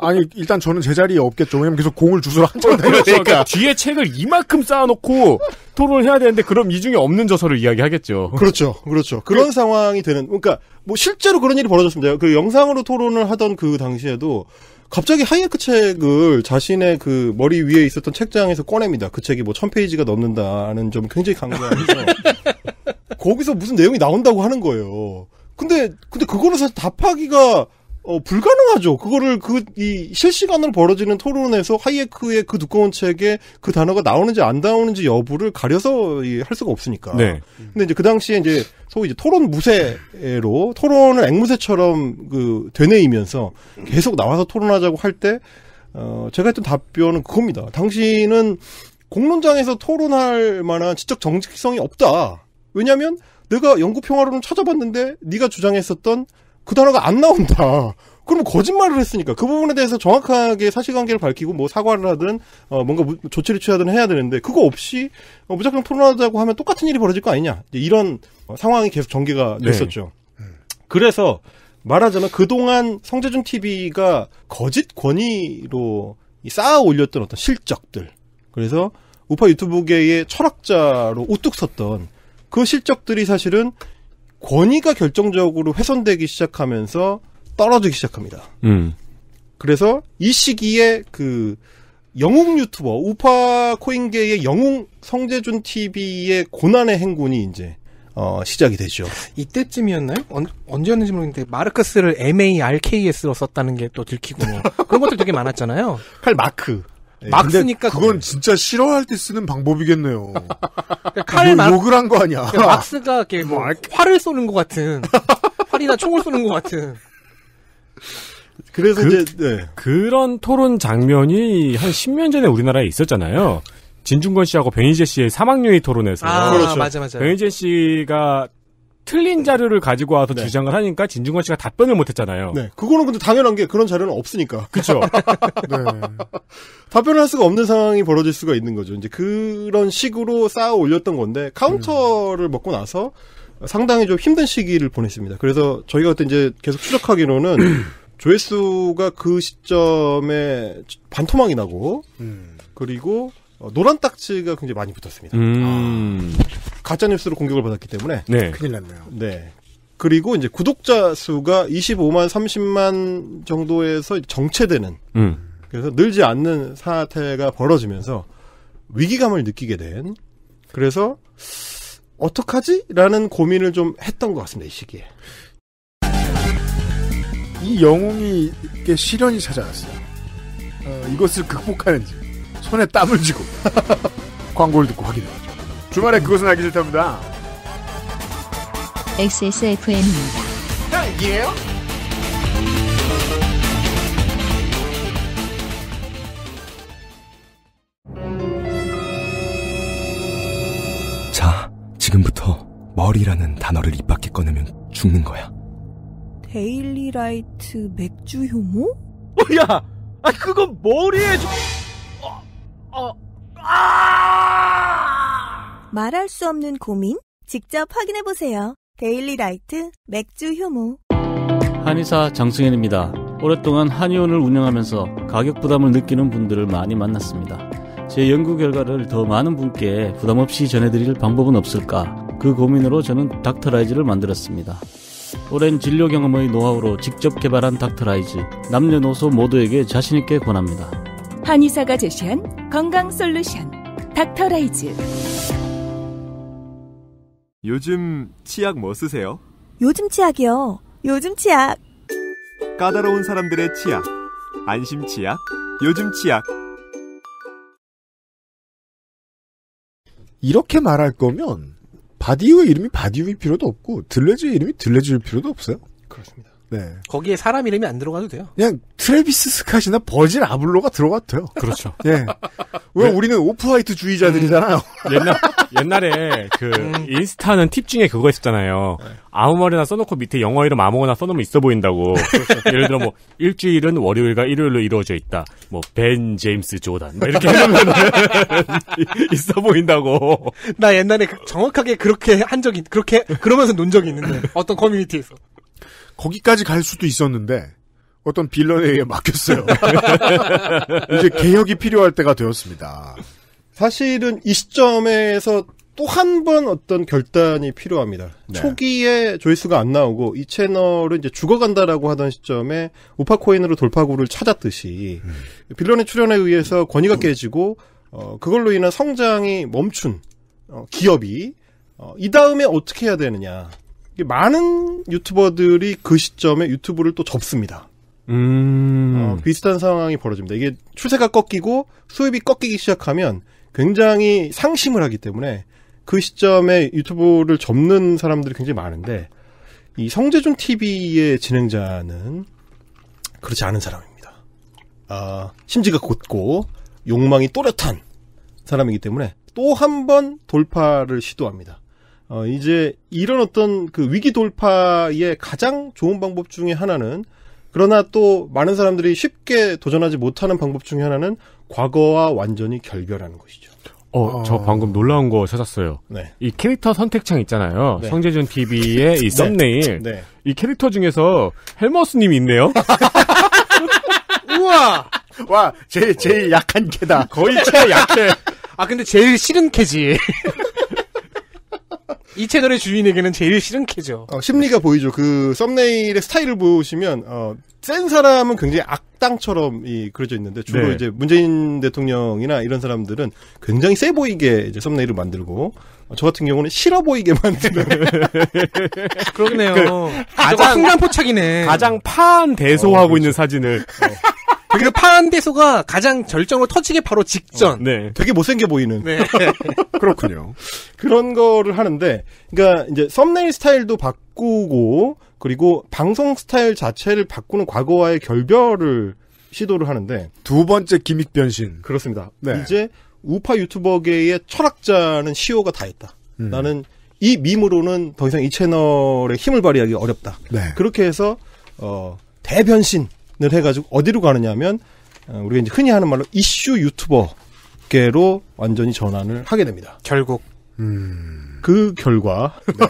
아니 일단 저는 제자리에 없겠죠. 왜냐면 계속 공을 주스로 한참 내려 그러니까 뒤에 책을 이만큼 쌓아놓고 토론을 해야 되는데 그럼 이 중에 없는 저서를 이야기하겠죠. 그렇죠, 그렇죠. 그런 그 상황이 되는. 그러니까 뭐 실제로 그런 일이 벌어졌습니다. 그 영상으로 토론을 하던 그 당시에도 갑자기 하이에크 책을 자신의 그 머리 위에 있었던 책장에서 꺼냅니다. 그 책이 뭐천 페이지가 넘는다는 점 굉장히 강조하면서 [LAUGHS] 거기서 무슨 내용이 나온다고 하는 거예요. 근데 근데 그거를 사실 답하기가 어, 불가능하죠. 그거를 그, 이, 실시간으로 벌어지는 토론에서 하이에크의 그 두꺼운 책에 그 단어가 나오는지 안 나오는지 여부를 가려서 이, 할 수가 없으니까. 네. 근데 이제 그 당시에 이제 소위 이제 토론 무쇠로 토론을 앵무새처럼 그, 되뇌이면서 계속 나와서 토론하자고 할 때, 어, 제가 했던 답변은 그겁니다. 당신은 공론장에서 토론할 만한 지적 정직성이 없다. 왜냐면 하 내가 영구 평화론을 찾아봤는데 네가 주장했었던 그 단어가 안 나온다. 그럼 거짓말을 했으니까 그 부분에 대해서 정확하게 사실관계를 밝히고 뭐 사과를 하든 어 뭔가 무, 조치를 취하든 해야 되는데 그거 없이 어 무작정 토론하자고 하면 똑같은 일이 벌어질 거 아니냐 이런 상황이 계속 전개가 네. 됐었죠. 네. 그래서 말하자면 그동안 성재준 TV가 거짓 권위로 쌓아 올렸던 어떤 실적들 그래서 우파 유튜브계의 철학자로 우뚝 섰던 그 실적들이 사실은 권위가 결정적으로 훼손되기 시작하면서 떨어지기 시작합니다. 음. 그래서 이 시기에 그 영웅 유튜버 우파 코인계의 영웅 성재준 TV의 고난의 행군이 이제 어, 시작이 되죠. 이때쯤이었나요? 언, 언제였는지 모르겠는데 마르크스를 M A R K S로 썼다는 게 또 들키고 뭐 그런 것들 되게 많았잖아요. 칼 마크. 네, 막 쓰니까 그건 진짜 싫어할 때 쓰는 방법이겠네요. 그러니까 아, 칼 막, 욕을 한 거 아니야. 그러니까 막스가 이렇게 뭐, 뭐 활을 쏘는 것 같은 활이나 총을 쏘는 것 같은. 그래서 그, 이제 네. 그런 토론 장면이 한 10년 전에 우리나라에 있었잖아요. 진중권 씨하고 변희재 씨의 사막유의 토론에서 아, 그렇죠. 맞아 맞아. 변희재 씨가 틀린 네. 자료를 가지고 와서 네. 주장을 하니까 진중권 씨가 답변을 못했잖아요. 네, 그거는 근데 당연한 게 그런 자료는 없으니까. 그렇죠. [LAUGHS] 네. 답변을 할 수가 없는 상황이 벌어질 수가 있는 거죠. 이제 그런 식으로 쌓아 올렸던 건데 카운터를 먹고 나서 상당히 좀 힘든 시기를 보냈습니다. 그래서 저희가 그때 이제 계속 추적하기로는 [CLEARS THROAT] 조회수가 그 시점에 반토막이 나고 음. 그리고 어, 노란 딱지가 굉장히 많이 붙었습니다. 음. 아, 가짜 뉴스로 공격을 받았기 때문에 네. 큰일 났네요. 네. 그리고 이제 구독자 수가 25만 30만 정도에서 정체되는 음. 그래서 늘지 않는 사태가 벌어지면서 위기감을 느끼게 된 그래서 어떡하지? 라는 고민을 좀 했던 것 같습니다. 이 시기에. 이 영웅이 게 시련이 찾아왔어요. 어, 이것을 극복하는지. 손에 땀을 쥐고 [LAUGHS] 광고를 듣고 확인해보죠. 주말에 그것은 알기 싫답니다. XSFM입니다. 딱이에요? 자, 지금부터 머리라는 단어를 입 밖에 꺼내면 죽는 거야. 데일리라이트 맥주 효모? 뭐야! 아, 그건 머리에 좀... 아! 말할 수 없는 고민? 직접 확인해보세요. 데일리 라이트 맥주 효모. 한의사 장승현입니다. 오랫동안 한의원을 운영하면서 가격 부담을 느끼는 분들을 많이 만났습니다. 제 연구 결과를 더 많은 분께 부담 없이 전해드릴 방법은 없을까? 그 고민으로 저는 닥터라이즈를 만들었습니다. 오랜 진료 경험의 노하우로 직접 개발한 닥터라이즈. 남녀노소 모두에게 자신있게 권합니다. 한의사가 제시한 건강 솔루션 닥터라이즈 요즘 치약 뭐 쓰세요? 요즘 치약이요. 요즘 치약. 까다로운 사람들의 치약. 안심 치약. 요즘 치약. 이렇게 말할 거면 바디우의 이름이 바디우일 필요도 없고 들레즈의 이름이 들레즈일 필요도 없어요. 그렇습니다. 네. 거기에 사람 이름이 안 들어가도 돼요. 그냥 트레비스 스캇이나 버질 아블로가 들어가도 돼요. 그렇죠. [LAUGHS] 예. 왜 우리는 오프화이트 주의자들이잖아요. 음. 옛날 옛날에 그 음. 인스타는 팁 중에 그거 있었잖아요. 네. 아무 말이나 써놓고 밑에 영어 이름 아무거나 써놓으면 있어 보인다고. 그렇죠. 예를 들어 뭐 일주일은 월요일과 일요일로 이루어져 있다. 뭐 벤 제임스 조단 뭐 이렇게 해놓으면 [LAUGHS] 있어 보인다고. 나 옛날에 그 정확하게 그렇게 한 적이 그렇게 그러면서 논 적이 있는데 어떤 커뮤니티에서. 거기까지 갈 수도 있었는데 어떤 빌런에 의해 [LAUGHS] 맡겼어요. [LAUGHS] 이제 개혁이 필요할 때가 되었습니다. 사실은 이 시점에서 또 한 번 어떤 결단이 필요합니다. 네. 초기에 조회수가 안 나오고 이 채널은 이제 죽어간다라고 하던 시점에 우파코인으로 돌파구를 찾았듯이 음. 빌런의 출연에 의해서 권위가 음. 깨지고 어, 그걸로 인한 성장이 멈춘 어, 기업이 어, 이 다음에 어떻게 해야 되느냐. 많은 유튜버들이 그 시점에 유튜브를 또 접습니다. 음... 어, 비슷한 상황이 벌어집니다. 이게 추세가 꺾이고 수입이 꺾이기 시작하면 굉장히 상심을 하기 때문에 그 시점에 유튜브를 접는 사람들이 굉장히 많은데 이 성재준 TV의 진행자는 그렇지 않은 사람입니다. 아, 심지가 곧고 욕망이 또렷한 사람이기 때문에 또 한 번 돌파를 시도합니다. 어, 이제 이런 어떤 그 위기 돌파의 가장 좋은 방법 중에 하나는 그러나 또 많은 사람들이 쉽게 도전하지 못하는 방법 중에 하나는 과거와 완전히 결별하는 것이죠. 어, 어, 저 방금 놀라운 거 찾았어요. 네. 이 캐릭터 선택창 있잖아요. 네. 성재준 TV의 [LAUGHS] 이 네. 썸네일. 네. 네. 이 캐릭터 중에서 헬머스님이 있네요. [LAUGHS] 우와! 와, 제일, 제일 약한 캐다. 거의 최 약해. 아, 근데 제일 싫은 캐지. [LAUGHS] 이 채널의 주인에게는 제일 싫은 캐죠. 어, 심리가 보이죠. 그 썸네일의 스타일을 보시면 어, 센 사람은 굉장히 악당처럼 이 그려져 있는데 주로 네. 이제 문재인 대통령이나 이런 사람들은 굉장히 세 보이게 이제 썸네일을 만들고 어, 저 같은 경우는 싫어 보이게 [LAUGHS] 만드는 그렇네요 그, 가장 순간 포착이네. 가장 파한 대소하고 어, 그렇죠. 있는 사진을. 어. 그리고 파란대소가 가장 절정을 터지게 바로 직전. 어, 네. 되게 못생겨 보이는. 네. [LAUGHS] 그렇군요. 그런 거를 하는데, 그러니까 이제 썸네일 스타일도 바꾸고, 그리고 방송 스타일 자체를 바꾸는 과거와의 결별을 시도를 하는데. 두 번째 기믹 변신. 그렇습니다. 네. 이제 우파 유튜버계의 철학자는 시호가 다했다 음. 나는 이 밈으로는 더 이상 이 채널에 힘을 발휘하기 어렵다. 네. 그렇게 해서, 어, 대변신. 해가지고 어디로 가느냐면 어, 우리가 이제 흔히 하는 말로 이슈 유튜버계로 완전히 전환을 하게 됩니다. 결국 음. 그 결과 네.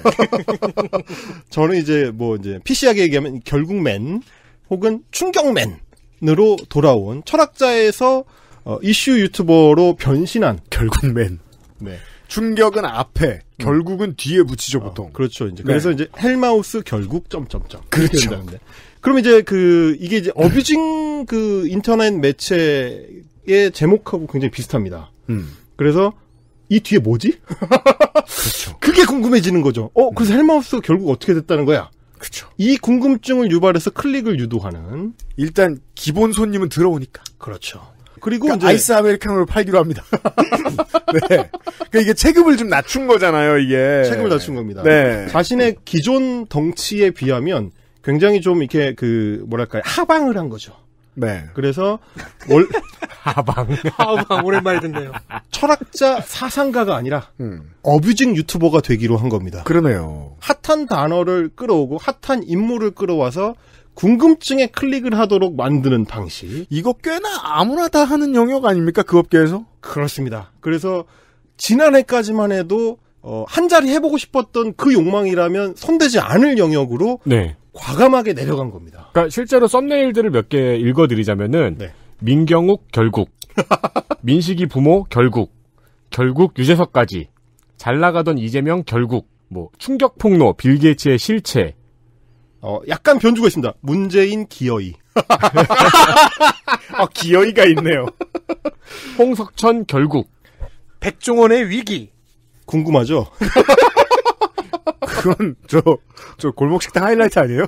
[LAUGHS] 저는 이제 뭐 이제 PC하게 얘기하면 결국맨 혹은 충격맨으로 돌아온 철학자에서 어, 이슈 유튜버로 변신한 결국맨. 네. 충격은 앞에, 음. 결국은 뒤에 붙이죠 보통. 어, 그렇죠. 이제 네. 그래서 이제 헬마우스 결국 점점점. 그렇죠. 그럼 이제 그 이게 이제 어뷰징 그 인터넷 매체의 제목하고 굉장히 비슷합니다. 음. 그래서 이 뒤에 뭐지? 그렇죠. [LAUGHS] 그게 궁금해지는 거죠. 어, 그래서 헬마우스가 음. 결국 어떻게 됐다는 거야? 그렇죠. 이 궁금증을 유발해서 클릭을 유도하는 일단 기본 손님은 들어오니까. 그렇죠. 그리고 그러니까 아이스 아메리카노를 팔기로 합니다. [LAUGHS] 네. 그러니까 이게 체급을 좀 낮춘 거잖아요, 이게. 체급을 낮춘 겁니다. 네. 자신의 기존 덩치에 비하면 굉장히 좀 이렇게 그 뭐랄까 요 하방을 한 거죠. 네. 그래서 월 [LAUGHS] 하방 하방 오랜만에 듣네요. 철학자 사상가가 아니라 음. 어뷰징 유튜버가 되기로 한 겁니다. 그러네요. 핫한 단어를 끌어오고 핫한 인물을 끌어와서 궁금증에 클릭을 하도록 만드는 방식. 이거 꽤나 아무나 다 하는 영역 아닙니까 그 업계에서? 그렇습니다. 그래서 지난해까지만 해도 어, 한 자리 해보고 싶었던 그 욕망이라면 손대지 않을 영역으로 네. 과감하게 내려간 겁니다. 그러니까 실제로 썸네일들을 몇 개 읽어드리자면은 네. 민경욱 결국, [LAUGHS] 민식이 부모 결국, 결국 유재석까지, 잘 나가던 이재명 결국, 뭐 충격 폭로, 빌 게이츠의 실체. 어, 약간 변주가 있습니다. 문재인 기어이. [LAUGHS] 아, 기어이가 있네요. [LAUGHS] 홍석천 결국. 백종원의 위기. 궁금하죠? [LAUGHS] 그건 저, 저 골목식당 하이라이트 아니에요?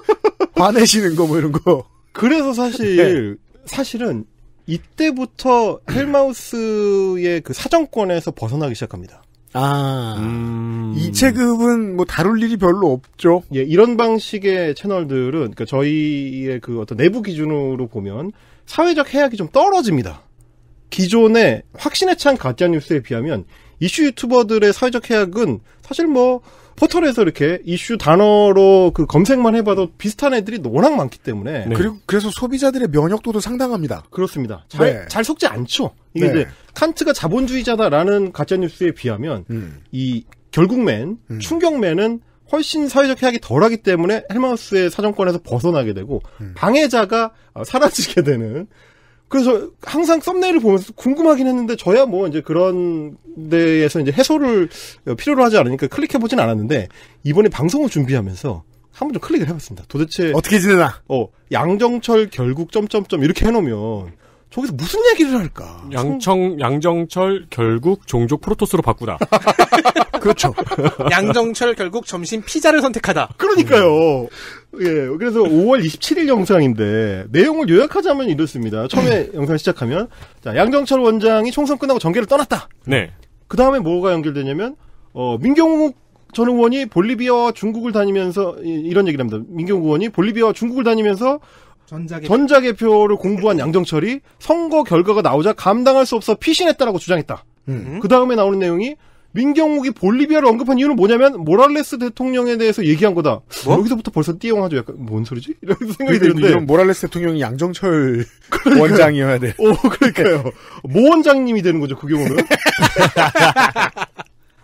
[LAUGHS] 화내시는 거 뭐 이런 거. 그래서 사실, 네. 사실은 이때부터 헬마우스의 그 사정권에서 벗어나기 시작합니다. 아, 음... 이 체급은 뭐 다룰 일이 별로 없죠. 예, 이런 방식의 채널들은 그러니까 저희의 그 어떤 내부 기준으로 보면 사회적 해악이 좀 떨어집니다. 기존의 확신에 찬 가짜 뉴스에 비하면 이슈 유튜버들의 사회적 해악은 사실 뭐 포털에서 이렇게 이슈 단어로 그 검색만 해봐도 비슷한 애들이 워낙 많기 때문에 네. 그리고 그래서 소비자들의 면역도도 상당합니다. 그렇습니다. 잘, 네. 잘 속지 않죠. 이게 네. 이제 칸트가 자본주의자다라는 가짜뉴스에 비하면 음. 이 결국맨 음. 충격맨은 훨씬 사회적 해악이 덜하기 때문에 헬마우스의 사정권에서 벗어나게 되고 음. 방해자가 어, 사라지게 되는 그래서 항상 썸네일을 보면서 궁금하긴 했는데 저야 뭐 이제 그런 데에서 이제 해소를 필요로 하지 않으니까 클릭해 보진 않았는데 이번에 방송을 준비하면서 한 번 좀 클릭을 해봤습니다. 도대체 어떻게 지내나? 어 양정철 결국 점점점 이렇게 해놓으면 저기서 무슨 얘기를 할까? 양청 양정철 결국 종족 프로토스로 바꾸다. [LAUGHS] 그렇죠. [LAUGHS] 양정철 결국 점심 피자를 선택하다. 그러니까요. 음. 예, 그래서 5월 27일 영상인데 내용을 요약하자면 이렇습니다. 처음에 음. 영상 시작하면 자 양정철 원장이 총선 끝나고 전개를 떠났다. 네. 그 다음에 뭐가 연결되냐면 어 민경욱 전 의원이 볼리비아와 중국을 다니면서 이, 런 얘기를 합니다. 민경욱 의원이 볼리비아와 중국을 다니면서 전자개표. 전자개표를 공부한 음. 양정철이 선거 결과가 나오자 감당할 수 없어 피신했다라고 주장했다. 음. 그 다음에 나오는 내용이 민경욱이 볼리비아를 언급한 이유는 뭐냐면 모랄레스 대통령에 대해서 얘기한 거다. 뭐? 여기서부터 벌써 띠용하죠. 약간 뭔 소리지? [LAUGHS] 이런 생각이 드는데. 이런 모랄레스 대통령이 양정철 [LAUGHS] 그러니까요. 원장이어야 돼. 오, 그러니까요. 모 원장님이 되는 거죠. 그 경우는. [LAUGHS]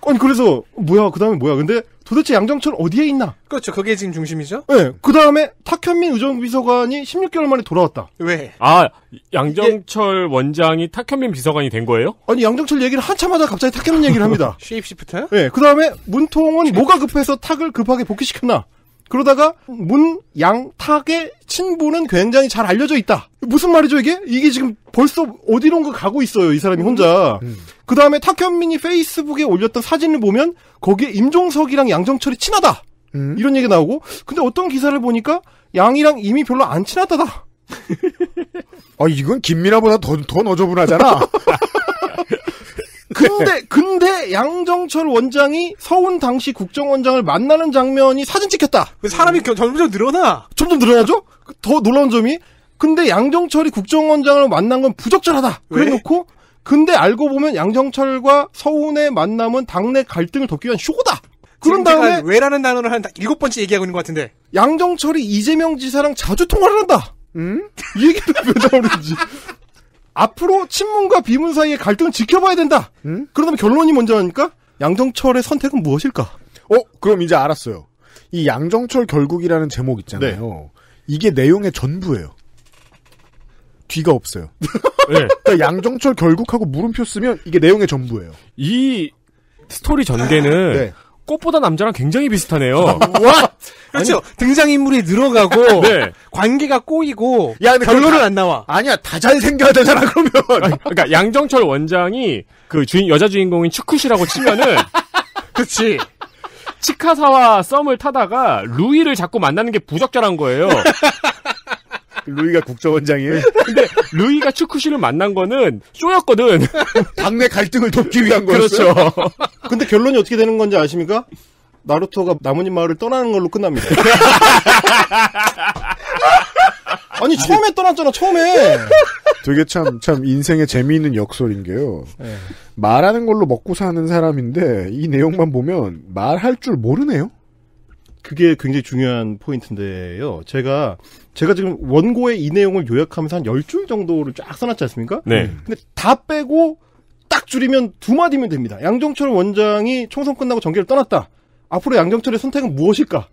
아니 그래서 뭐야 그다음에 뭐야 근데 도대체 양정철 어디에 있나? 그렇죠. 그게 지금 중심이죠. 네. 예, 그 다음에 탁현민 의정비서관이 16개월 만에 돌아왔다. 왜? 아 양정철 이게... 예. 원장이 탁현민 비서관이 된 거예요? 아니 양정철 얘기를 한참 하다 갑자기 탁현민 얘기를 합니다. [LAUGHS] 쉐입시프트? 네. 예, 그 다음에 문통은 뭐가 급해서 탁을 급하게 복귀시켰나? 그러다가 문, 양, 탁의 친분은 굉장히 잘 알려져 있다. 무슨 말이죠 이게? 이게 지금 벌써 어디론가 가고 있어요 이 사람이 혼자. 음. 음. 그 다음에 탁현민이 페이스북에 올렸던 사진을 보면 거기에 임종석이랑 양정철이 친하다. 음. 이런 얘기 나오고 근데 어떤 기사를 보니까 양이랑 이미 별로 안 친하다다. [LAUGHS] 아 이건 김미라보다 더, 더 너저분하잖아. [LAUGHS] 근데 네. 근데 양정철 원장이 서훈 당시 국정원장을 만나는 장면이 사진 찍혔다. 그 사람이 음. 점점 늘어나. 점점 늘어나죠? 더 놀라운 점이 근데 양정철이 국정원장을 만난 건 부적절하다. 그래놓고 근데 알고 보면 양정철과 서훈의 만남은 당내 갈등을 돕기 위한 쇼다. 그런 다음에 왜라는 단어를 한 일곱 번째 얘기하고 있는 것 같은데 양정철이 이재명 지사랑 자주 통화를 한다. 음? 이 얘기를 왜 나오는지 앞으로 친문과 비문 사이의 갈등을 지켜봐야 된다. 음? 그러면 결론이 먼저 하니까 양정철의 선택은 무엇일까? 어, 그럼 이제 알았어요. 이 양정철 결국이라는 제목 있잖아요. 네. 이게 내용의 전부예요. 뒤가 없어요. [LAUGHS] 네. 그러니까 양정철 결국하고 물음표 쓰면 이게 내용의 전부예요. 이 스토리 전개는 네. 꽃보다 남자랑 굉장히 비슷하네요. 와! [LAUGHS] 그렇죠. 등장인물이 늘어가고, [LAUGHS] 네. 관계가 꼬이고, 야, 결론은 안 나와. 아니야, 다 잘생겨야 되잖아, 그러면. 아니, 그러니까 양정철 원장이 그 주인, 여자 주인공인 츠쿠시라고 치면은. [LAUGHS] 그렇지 치카사와 썸을 타다가 루이를 자꾸 만나는 게 부적절한 거예요. 루이가 국정원장이에요? 근데 루이가 츠쿠시를 만난 거는 쇼였거든. [LAUGHS] 당내 갈등을 돕기 위한 거였어요. 그렇죠. [LAUGHS] 근데 결론이 어떻게 되는 건지 아십니까? 나루토가 나뭇잎 마을을 떠나는 걸로 끝납니다. [LAUGHS] 아니 처음에 떠났잖아 처음에. 되게 참참 참 인생의 재미있는 역설인 게요. 네. 말하는 걸로 먹고 사는 사람인데 이 내용만 보면 말할 줄 모르네요. 그게 굉장히 중요한 포인트인데요. 제가 제가 지금 원고의 이 내용을 요약하면서 한1열줄 정도를 쫙 써놨지 않습니까? 네. 음. 근데 다 빼고 딱 줄이면 두 마디면 됩니다. 양정철 원장이 총선 끝나고 전계를 떠났다. 앞으로 양정철의 선택은 무엇일까?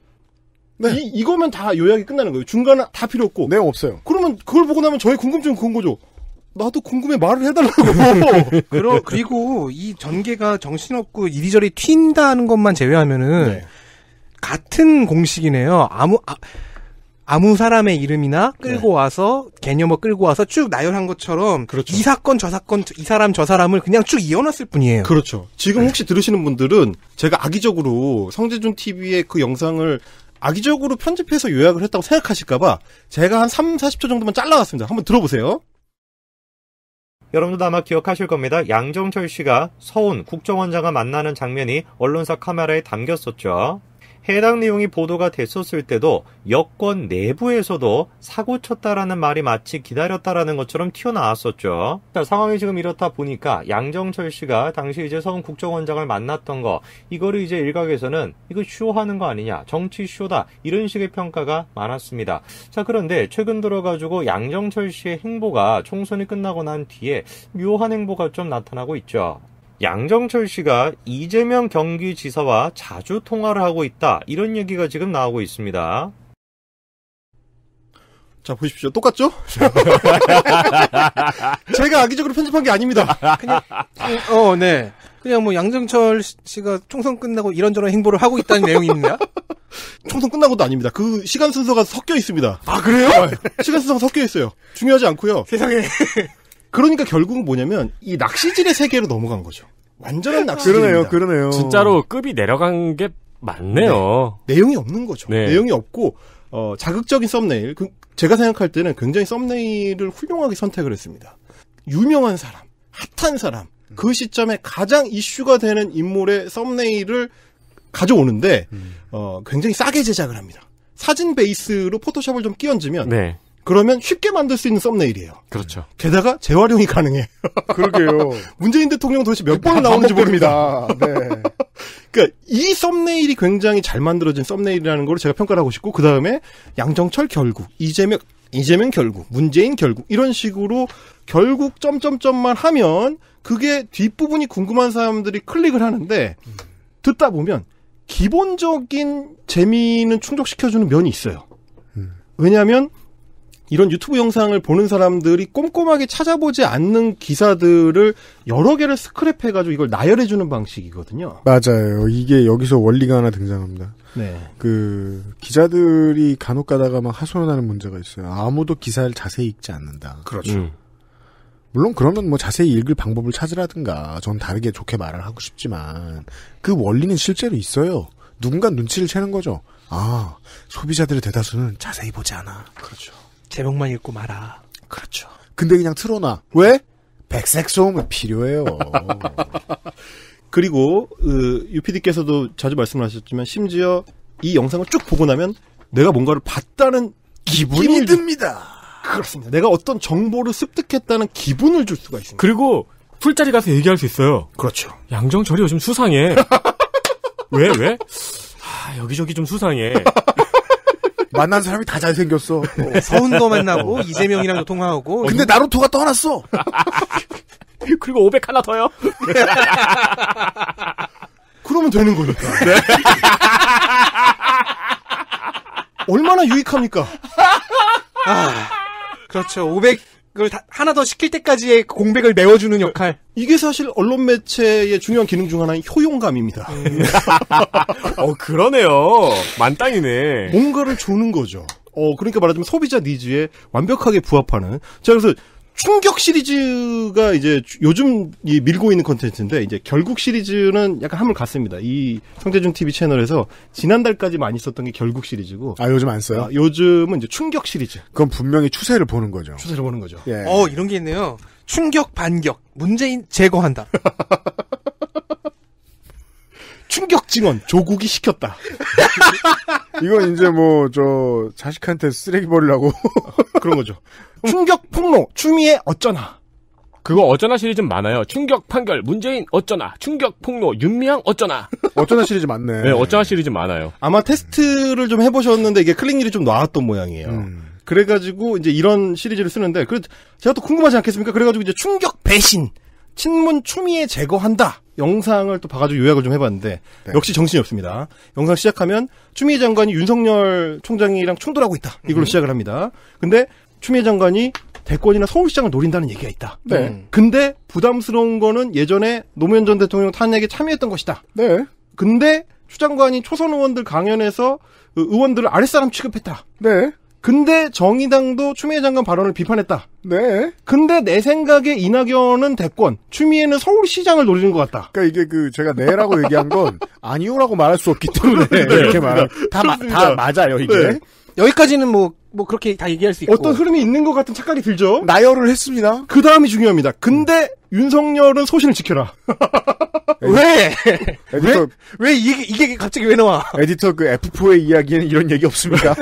네. 이, 이거면 다 요약이 끝나는 거예요. 중간은 다 필요 없고. 내용 없어요. 그러면 그걸 보고 나면 저의 궁금증은 그런 거죠. 나도 궁금해 말을 해달라고. [LAUGHS] 그러, 그리고 이 전개가 정신없고 이리저리 튄다는 것만 제외하면은 네. 같은 공식이네요. 아무 아, 아무 사람의 이름이나 끌고 네. 와서 개념을 끌고 와서 쭉 나열한 것처럼 그렇죠. 이 사건 저 사건 이 사람 저 사람을 그냥 쭉 이어놨을 뿐이에요. 그렇죠. 지금 네. 혹시 들으시는 분들은 제가 악의적으로 성재준 TV의 그 영상을 악의적으로 편집해서 요약을 했다고 생각하실까봐 제가 한 3, 40초 정도만 잘라왔습니다 한번 들어보세요. 여러분도 아마 기억하실 겁니다. 양정철 씨가 서훈 국정원장과 만나는 장면이 언론사 카메라에 담겼었죠. 해당 내용이 보도가 됐었을 때도 여권 내부에서도 사고 쳤다라는 말이 마치 기다렸다라는 것처럼 튀어나왔었죠. 자, 상황이 지금 이렇다 보니까 양정철 씨가 당시 이제 서훈 국정원장을 만났던 거 이거를 이제 일각에서는 이거 쇼하는 거 아니냐 정치 쇼다 이런 식의 평가가 많았습니다. 자 그런데 최근 들어가지고 양정철 씨의 행보가 총선이 끝나고 난 뒤에 묘한 행보가 좀 나타나고 있죠. 양정철 씨가 이재명 경기지사와 자주 통화를 하고 있다. 이런 얘기가 지금 나오고 있습니다. 자, 보십시오. 똑같죠? [LAUGHS] 제가 악의적으로 편집한 게 아닙니다. 그냥, 어, 어 네. 그냥 뭐 양정철 씨가 총선 끝나고 이런저런 행보를 하고 있다는 내용입니다. [LAUGHS] 총선 끝나고도 아닙니다. 그 시간 순서가 섞여 있습니다. 아, 그래요? 네. 시간 순서가 섞여 있어요. 중요하지 않고요. 세상에. 그러니까 결국 뭐냐면 이 낚시질의 세계로 넘어간 거죠. 완전한 낚시질입니 그러네요, 그러네요. 진짜로 급이 내려간 게 맞네요. 네, 내용이 없는 거죠. 네. 내용이 없고 어, 자극적인 썸네일. 그, 제가 생각할 때는 굉장히 썸네일을 훌륭하게 선택을 했습니다. 유명한 사람, 핫한 사람, 음. 그 시점에 가장 이슈가 되는 인물의 썸네일을 가져오는데 음. 어, 굉장히 싸게 제작을 합니다. 사진 베이스로 포토샵을 좀 끼얹으면 네. 그러면 쉽게 만들 수 있는 썸네일이에요. 그렇죠. 게다가 재활용이 가능해. 그러게요. [LAUGHS] 문재인 대통령 도대체 몇 번 나오는지 모릅니다. 네. 그니까이 썸네일이 굉장히 잘 만들어진 썸네일이라는 걸 제가 평가를 하고 싶고 그 다음에 양정철 결국 이재명 이재명 결국 문재인 결국 이런 식으로 결국 점점점만 하면 그게 뒷부분이 궁금한 사람들이 클릭을 하는데 듣다 보면 기본적인 재미는 충족시켜주는 면이 있어요. 음. 왜냐하면 이런 유튜브 영상을 보는 사람들이 꼼꼼하게 찾아보지 않는 기사들을 여러 개를 스크랩해가지고 이걸 나열해주는 방식이거든요. 맞아요. 이게 여기서 원리가 하나 등장합니다. 네. 그, 기자들이 간혹 가다가 막 하소연하는 문제가 있어요. 아무도 기사를 자세히 읽지 않는다. 그렇죠. 음. 물론 그러면 뭐 자세히 읽을 방법을 찾으라든가, 전 다르게 좋게 말을 하고 싶지만, 그 원리는 실제로 있어요. 누군가 눈치를 채는 거죠. 아, 소비자들의 대다수는 자세히 보지 않아. 그렇죠. 제목만 읽고 마라. 그렇죠. 근데 그냥 틀어놔. 왜? 백색 소음은 필요해요. [LAUGHS] 그리고 그, 유피디께서도 자주 말씀을 하셨지만 심지어 이 영상을 쭉 보고 나면 내가 뭔가를 봤다는 기분이, 기분이 듭니다. 그렇습니다. 내가 어떤 정보를 습득했다는 기분을 줄 수가 있습니다. 그리고 풀자리 가서 얘기할 수 있어요. 그렇죠. 양정철이 요즘 수상해. [LAUGHS] 왜 왜? 아, 여기저기 좀 수상해. [LAUGHS] 만난 사람이 다 잘생겼어. [LAUGHS] 서운도 만나고 이재명이랑도 통화하고. 근데 나루토가 떠났어. [LAUGHS] 그리고 500 하나 더요. [LAUGHS] 그러면 되는 거니까. 네. 얼마나 유익합니까? 아, 그렇죠. 500 그걸 다, 하나 더 시킬 때까지의 공백을 메워주는 그 역할. 이게 사실 언론 매체의 중요한 기능 중 하나인 효용감입니다. 음. [LAUGHS] 어, 그러네요. 만땅이네. 뭔가를 주는 거죠. 어, 그러니까 말하자면 소비자 니즈에 완벽하게 부합하는. 자, 그래서 충격 시리즈가 이제 요즘 이 밀고 있는 컨텐츠인데 이제 결국 시리즈는 약간 함을 갔습니다. 이 성재준 TV 채널에서 지난달까지 많이 썼던 게 결국 시리즈고 아 요즘 안 써요? 아, 요즘은 이제 충격 시리즈. 그건 분명히 추세를 보는 거죠. 추세를 보는 거죠. 예. 어 이런 게 있네요. 충격 반격 문재인 제거한다. [LAUGHS] 충격 증언 조국이 시켰다. [LAUGHS] 이건 이제 뭐 저 자식한테 쓰레기 버리라고 [LAUGHS] 그런 거죠. 충격 폭로 추미애 어쩌나. 그거 어쩌나 시리즈 많아요. 충격 판결 문재인 어쩌나 충격 폭로 윤미향 어쩌나 어쩌나 시리즈 많네. 네 어쩌나 시리즈 많아요. 아마 테스트를 좀 해보셨는데 이게 클릭률이 좀 나왔던 모양이에요. 음. 그래가지고 이제 이런 시리즈를 쓰는데 그 제가 또 궁금하지 않겠습니까? 그래가지고 이제 충격 배신 친문 추미애 제거한다. 영상을 또 봐가지고 요약을 좀 해봤는데 네. 역시 정신이 없습니다. 영상 시작하면 추미애 장관이 윤석열 총장이랑 충돌하고 있다. 이걸로 음. 시작을 합니다. 근데 추미애 장관이 대권이나 서울시장을 노린다는 얘기가 있다. 네. 음. 근데 부담스러운 거는 예전에 노무현 전 대통령 탄핵에 참여했던 것이다. 네. 근데 추 장관이 초선 의원들 강연에서 의원들을 아랫사람 취급했다. 네. 근데 정의당도 추미애 장관 발언을 비판했다. 네. 근데 내 생각에 이낙연은 대권, 추미애는 서울시장을 노리는 것 같다. 그러니까 이게 그 제가 네라고 얘기한 건 [LAUGHS] 아니오라고 말할 수 없기 때문에 [LAUGHS] 네. 이렇게 말다 다 맞아요 이게. 네. 여기까지는 뭐뭐 그렇게 다 얘기할 수 있고 어떤 흐름이 있는 것 같은 착각이 들죠. 나열을 했습니다. 그 다음이 중요합니다. 근데 윤석열은 소신을 지켜라. [LAUGHS] 왜? 에디터, 왜? 왜 이게, 이게 갑자기 왜 나와? 에디터 그 F4의 이야기에는 이런 얘기 없습니다.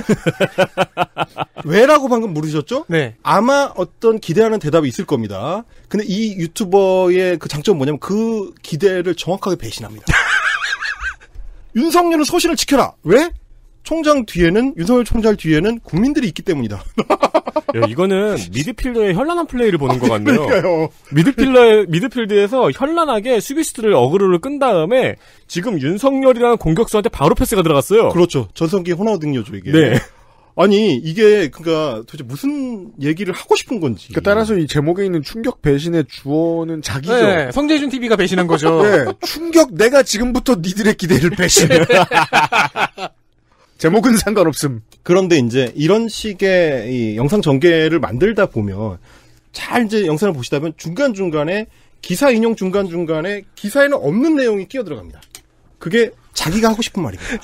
[LAUGHS] 왜라고 방금 물으셨죠? 네. 아마 어떤 기대하는 대답이 있을 겁니다. 근데 이 유튜버의 그 장점은 뭐냐면 그 기대를 정확하게 배신합니다. [LAUGHS] 윤석열은 소신을 지켜라. 왜? 총장 뒤에는 윤석열 총장 뒤에는 국민들이 있기 때문이다. [LAUGHS] 야, 이거는 [LAUGHS] 미드필더의 현란한 플레이를 보는 것 같네요. [LAUGHS] 미드필더 미드필드에서 현란하게 수비수들을 어그로를 끈 다음에 지금 윤석열이라는 공격수한테 바로 패스가 들어갔어요. 그렇죠. 전성기 호나우등요죠 이게. 네. 아니 이게 그러니까 도대체 무슨 얘기를 하고 싶은 건지. 그러니까 따라서 이 제목에 있는 충격 배신의 주어는 자기죠. 네, 성재준 TV가 배신한 거죠. 네, 충격 내가 지금부터 니들의 기대를 배신해. 제목은 [LAUGHS] 상관없음. 그런데 이제 이런 식의 이 영상 전개를 만들다 보면 잘 이제 영상을 보시다 면 중간중간에 기사 인용 중간중간에 기사에는 없는 내용이 끼어 들어갑니다. 그게 자기가 하고 싶은 말입니요 [LAUGHS]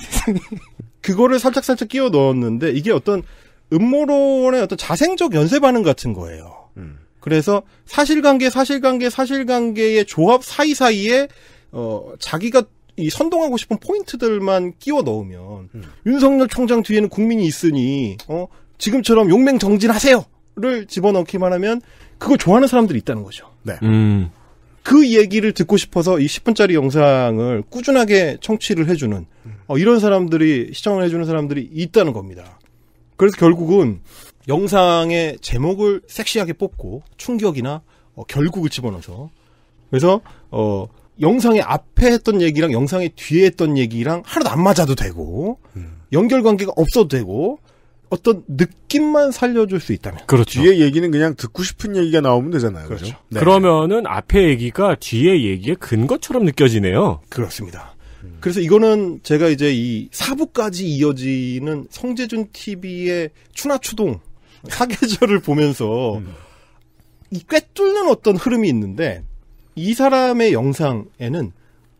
그거를 살짝살짝 끼워 넣었는데 이게 어떤 음모론의 어떤 자생적 연쇄 반응 같은 거예요. 음. 그래서 사실관계, 사실관계, 사실관계의 조합 사이사이에 어, 자기가 이 선동하고 싶은 포인트들만 끼워 넣으면 음. 윤석열 총장 뒤에는 국민이 있으니 어 지금처럼 용맹 정진하세요를 집어넣기만 하면 그걸 좋아하는 사람들이 있다는 거죠. 네. 음. 그 얘기를 듣고 싶어서 이 10분짜리 영상을 꾸준하게 청취를 해주는 어, 이런 사람들이 시청을 해주는 사람들이 있다는 겁니다. 그래서 결국은 영상의 제목을 섹시하게 뽑고 충격이나 어, 결국을 집어넣어서 그래서 어 영상의 앞에 했던 얘기랑 영상의 뒤에 했던 얘기랑 하나도 안 맞아도 되고 음. 연결 관계가 없어도 되고 어떤 느낌만 살려줄 수 있다면 그렇죠. 뒤에 얘기는 그냥 듣고 싶은 얘기가 나오면 되잖아요. 그렇죠. 그렇죠? 네. 그러면은 앞에 얘기가 뒤에 얘기의 근거처럼 느껴지네요. 그렇습니다. 음. 그래서 이거는 제가 이제 이 사부까지 이어지는 성재준 TV의 추나추동 사계절을 보면서 음. 이 꿰뚫는 어떤 흐름이 있는데 이 사람의 영상에는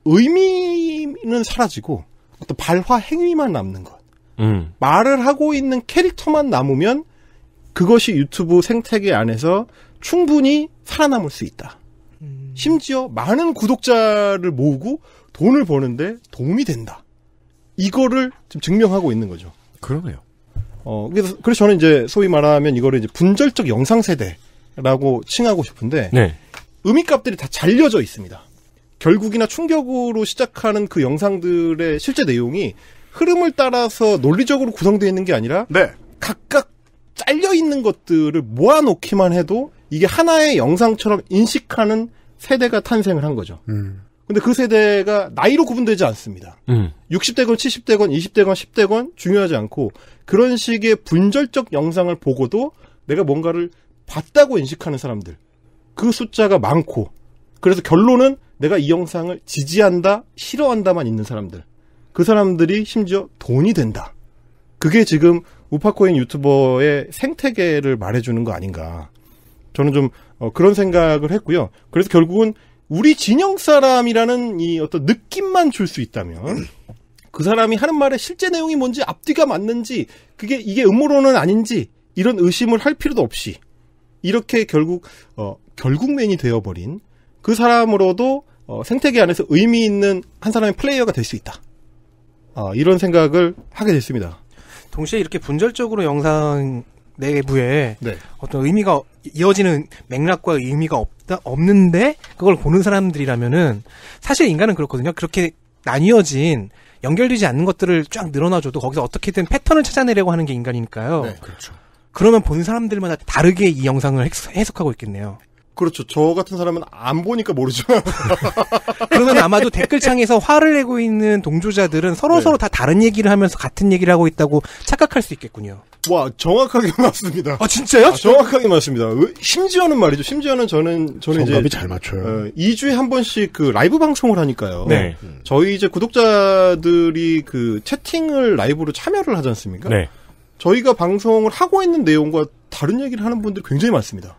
의미는 사라지고 어떤 발화 행위만 남는 것. 음. 말을 하고 있는 캐릭터만 남으면 그것이 유튜브 생태계 안에서 충분히 살아남을 수 있다. 음. 심지어 많은 구독자를 모으고 돈을 버는데 도움이 된다. 이거를 지금 증명하고 있는 거죠. 그러네요. 어, 그래서, 그래서 저는 이제 소위 말하면 이거를 이제 분절적 영상 세대라고 칭하고 싶은데. 네. 의미값들이 다 잘려져 있습니다. 결국이나 충격으로 시작하는 그 영상들의 실제 내용이 흐름을 따라서 논리적으로 구성되어 있는 게 아니라 네. 각각 잘려 있는 것들을 모아놓기만 해도 이게 하나의 영상처럼 인식하는 세대가 탄생을 한 거죠. 음. 근데 그 세대가 나이로 구분되지 않습니다. 음. 60대건 70대건 20대건 10대건 중요하지 않고 그런 식의 분절적 영상을 보고도 내가 뭔가를 봤다고 인식하는 사람들. 그 숫자가 많고 그래서 결론은 내가 이 영상을 지지한다, 싫어한다만 있는 사람들. 그 사람들이 심지어 돈이 된다. 그게 지금 우파코인 유튜버의 생태계를 말해주는 거 아닌가. 저는 좀 어, 그런 생각을 했고요. 그래서 결국은 우리 진영 사람이라는 이 어떤 느낌만 줄 수 있다면 그 사람이 하는 말의 실제 내용이 뭔지 앞뒤가 맞는지 그게 이게 음모론은 아닌지 이런 의심을 할 필요도 없이 이렇게 결국 어, 결국맨이 되어버린 그 사람으로도 어, 생태계 안에서 의미 있는 한 사람의 플레이어가 될 수 있다. 아, 이런 생각을 하게 됐습니다. 동시에 이렇게 분절적으로 영상 내부에 네. 어떤 의미가 이어지는 맥락과 의미가 없다 없는데 그걸 보는 사람들이라면은 사실 인간은 그렇거든요. 그렇게 나뉘어진 연결되지 않는 것들을 쫙 늘어놔줘도 거기서 어떻게든 패턴을 찾아내려고 하는 게 인간이니까요. 네, 그렇죠. 그러면 본 사람들마다 다르게 이 영상을 해석하고 있겠네요. 그렇죠. 저 같은 사람은 안 보니까 모르죠. [LAUGHS] 그러면 아마도 댓글창에서 화를 내고 있는 동조자들은 서로서로 네. 다 다른 얘기를 하면서 같은 얘기를 하고 있다고 착각할 수 있겠군요. 와, 정확하게 [LAUGHS] 맞습니다. 아, 진짜요? 아, 정확하게 맞습니다. 심지어는 말이죠. 심지어는 저는, 저는 이제. 이잘 맞춰요. 어, 2주에 한 번씩 그 라이브 방송을 하니까요. 네. 음. 저희 이제 구독자들이 그 채팅을 라이브로 참여를 하지 않습니까? 네. 저희가 방송을 하고 있는 내용과 다른 얘기를 하는 분들이 굉장히 많습니다.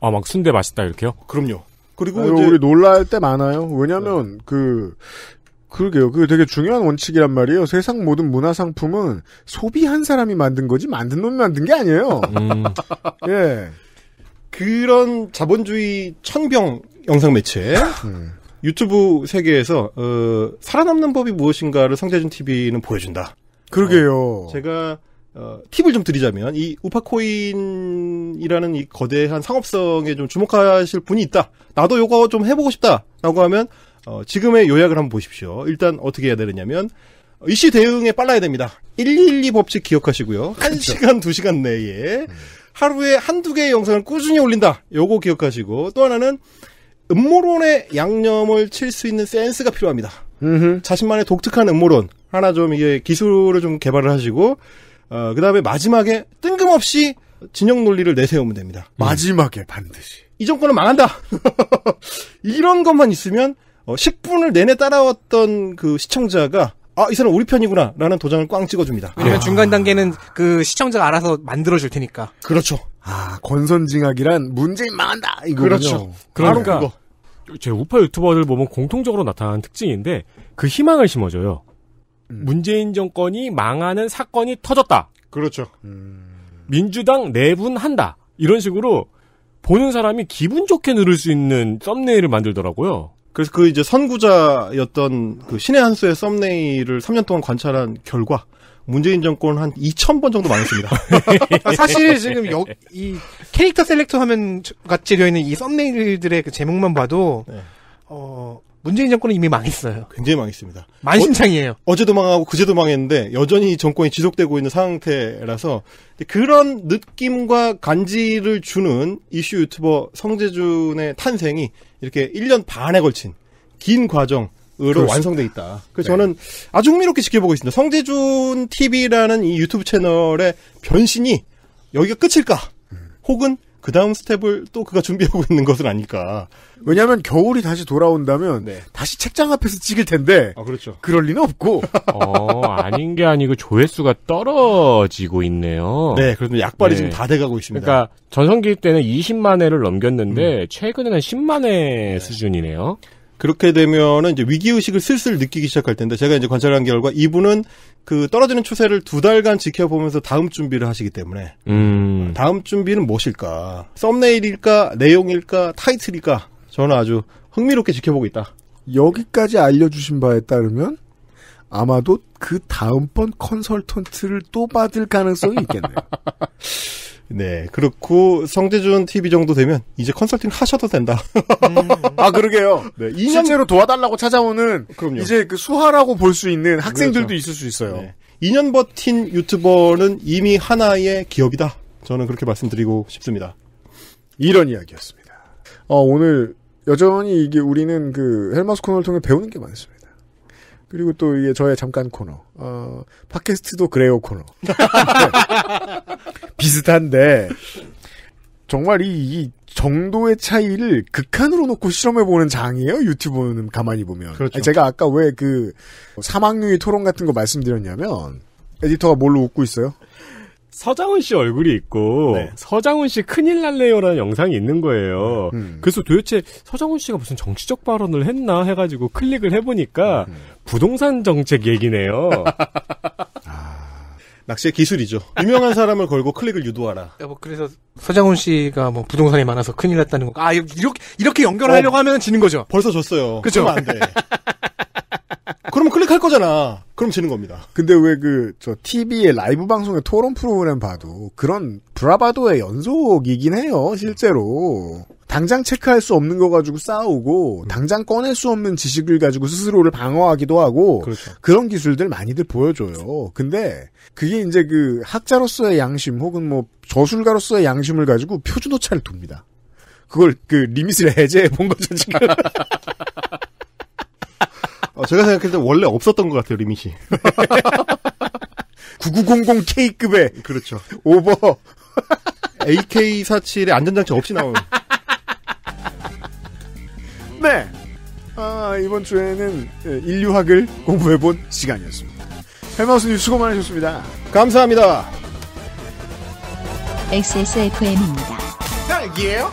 아, 막 순대 맛있다 이렇게요? 그럼요. 그리고 아니, 우리 놀랄 때 많아요. 왜냐하면 네. 그 그러게요. 그 되게 중요한 원칙이란 말이에요. 세상 모든 문화 상품은 소비한 사람이 만든 거지 만든 놈이 만든 게 아니에요. 음. [LAUGHS] 예. 그런 자본주의 천병 영상 매체 음. 유튜브 세계에서 어, 살아남는 법이 무엇인가를 성재준 TV는 보여준다. 그러게요. 어, 제가 어, 팁을 좀 드리자면 이 우파코인이라는 이 거대한 상업성에 좀 주목하실 분이 있다. 나도 요거 좀 해보고 싶다라고 하면 어, 지금의 요약을 한번 보십시오. 일단 어떻게 해야 되느냐면 이슈 대응에 빨라야 됩니다. 112 법칙 기억하시고요. 그렇죠. 1시간, 2시간 내에 음. 하루에 한두 개의 영상을 꾸준히 올린다. 요거 기억하시고 또 하나는 음모론의 양념을 칠 수 있는 센스가 필요합니다. 음흠. 자신만의 독특한 음모론 하나 좀 이게 기술을 좀 개발을 하시고 어, 그 다음에 마지막에 뜬금없이 진영 논리를 내세우면 됩니다. 음. 마지막에 반드시. 이 정권은 망한다! [LAUGHS] 이런 것만 있으면, 어, 10분을 내내 따라왔던 그 시청자가, 아, 이 사람 우리 편이구나. 라는 도장을 꽝 찍어줍니다. 왜냐면 아. 중간 단계는 그 시청자가 알아서 만들어줄 테니까. 그렇죠. 아, 권선징악이란 문재인 망한다! 이거 그렇죠. 그러니까. 제 우파 유튜버들 보면 공통적으로 나타나는 특징인데, 그 희망을 심어줘요. 음. 문재인 정권이 망하는 사건이 터졌다. 그렇죠. 음. 민주당 내분한다. 이런 식으로 보는 사람이 기분 좋게 누를 수 있는 썸네일을 만들더라고요. 그래서 그 이제 선구자였던 그 신의 한수의 썸네일을 3년 동안 관찰한 결과 문재인 정권 한 2,000번 정도 많았습니다. [LAUGHS] 사실 지금 여, 이 캐릭터 셀렉터 화면 같이 되어 있는 이 썸네일들의 그 제목만 봐도 네. 어, 문재인 정권은 이미 망했어요. 굉장히 망했습니다. 만신창이에요. 어, 제도 망하고 그제도 망했는데 여전히 정권이 지속되고 있는 상태라서 그런 느낌과 간지를 주는 이슈 유튜버 성재준의 탄생이 이렇게 1년 반에 걸친 긴 과정 으로 완성돼 있다. 그래서 네. 저는 아주 흥미롭게 지켜보고 있습니다. 성재준 TV라는 이 유튜브 채널의 변신이 여기가 끝일까? 음. 혹은 그 다음 스텝을 또 그가 준비하고 있는 것은 아닐까. 왜냐하면 겨울이 다시 돌아온다면 네. 다시 책장 앞에서 찍을 텐데. 아 그렇죠. 그럴 리는 없고. [LAUGHS] 어 아닌 게 아니고 조회수가 떨어지고 있네요. 네, 그래데 약발이 네. 지금 다 돼가고 있습니다. 그러니까 전성기 때는 20만 회를 넘겼는데 음. 최근에는 10만 회 네. 수준이네요. 그렇게 되면은 이제 위기 의식을 슬슬 느끼기 시작할 텐데 제가 이제 관찰한 결과 이분은 그 떨어지는 추세를 두 달간 지켜보면서 다음 준비를 하시기 때문에 음. 다음 준비는 무엇일까? 썸네일일까? 내용일까? 타이틀일까? 저는 아주 흥미롭게 지켜보고 있다. 여기까지 알려주신 바에 따르면 아마도 그 다음번 컨설턴트를 또 받을 가능성이 있겠네요. [LAUGHS] 네, 그렇고 성재준 TV 정도 되면 이제 컨설팅 하셔도 된다. 음. 아 그러게요. 네, 2년... 실제로 도와달라고 찾아오는 그럼요. 이제 그 수하라고 볼 수 있는 그렇죠. 학생들도 그렇죠. 있을 수 있어요. 네. 2년 버틴 유튜버는 이미 하나의 기업이다. 저는 그렇게 말씀드리고 싶습니다. 이런 이야기였습니다. 어, 오늘 여전히 이게 우리는 그 헬마스 콘을 통해 배우는 게 많습니다. 그리고 또 이게 저의 잠깐 코너. 어, 팟캐스트도 그래요 코너. [LAUGHS] 네. 비슷한데, 정말 이, 이, 정도의 차이를 극한으로 놓고 실험해보는 장이에요, 유튜브는 가만히 보면. 그렇죠. 제가 아까 왜그 사망률 토론 같은 거 말씀드렸냐면, 에디터가 뭘로 웃고 있어요? 서장훈 씨 얼굴이 있고 네. 서장훈 씨 큰일 날래요라는 영상이 있는 거예요. 네. 음. 그래서 도대체 서장훈 씨가 무슨 정치적 발언을 했나 해가지고 클릭을 해보니까 음. 음. 부동산 정책 얘기네요. [LAUGHS] 아, 낚시의 기술이죠. 유명한 사람을 걸고 클릭을 유도하라. 야, 뭐 그래서 서장훈 씨가 뭐 부동산이 많아서 큰일 났다는 거. 아 이렇게 이렇게 연결하려고 어, 하면 지는 거죠. 벌써 졌어요. 그렇죠. 안 돼. [LAUGHS] 그러면 클릭할 거잖아. 그럼 지는 겁니다. 근데 왜 그 저 TV의 라이브 방송의 토론 프로그램 봐도 그런 브라바도의 연속이긴 해요. 실제로 당장 체크할 수 없는 거 가지고 싸우고 당장 꺼낼 수 없는 지식을 가지고 스스로를 방어하기도 하고 그렇죠. 그런 기술들 많이들 보여줘요. 근데 그게 이제 그 학자로서의 양심 혹은 뭐 저술가로서의 양심을 가지고 표준오차를 둡니다. 그걸 그 리밋을 해제해 본 거죠 지금. [LAUGHS] 어, 제가 생각할 때 원래 없었던 것 같아요, 리미시 9900K급의. [LAUGHS] 그렇죠. 오버. a k 4 7의 안전장치 없이 나온. [LAUGHS] 네. 아, 이번 주에는 예, 인류학을 공부해본 시간이었습니다. 헬마우스님 수고 많으셨습니다. 감사합니다. XSFM입니다. 딸기예요?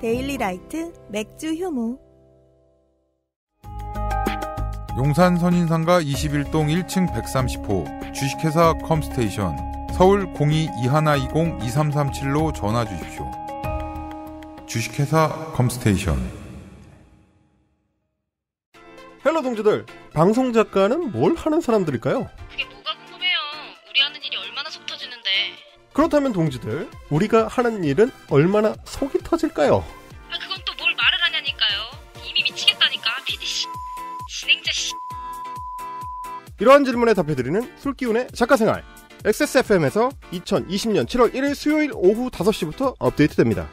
데일리 라이트 맥주 효모 용산 선인상가 21동 1층 130호 주식회사 컴스테이션 서울 02-2120-2337로 전화 주십시오. 주식회사 컴스테이션 헬로 동지들 방송 작가는 뭘 하는 사람들일까요? 그렇다면 동지들, 우리가 하는 일은 얼마나 속이 터질까요? 아, 그건 또 뭘 말을 하냐니까요. 이미 미치겠다니까. PD 씨, 진행자 씨. 이러한 질문에 답해드리는 술기운의 작가생활. XSFM에서 2020년 7월 1일 수요일 오후 5시부터 업데이트됩니다.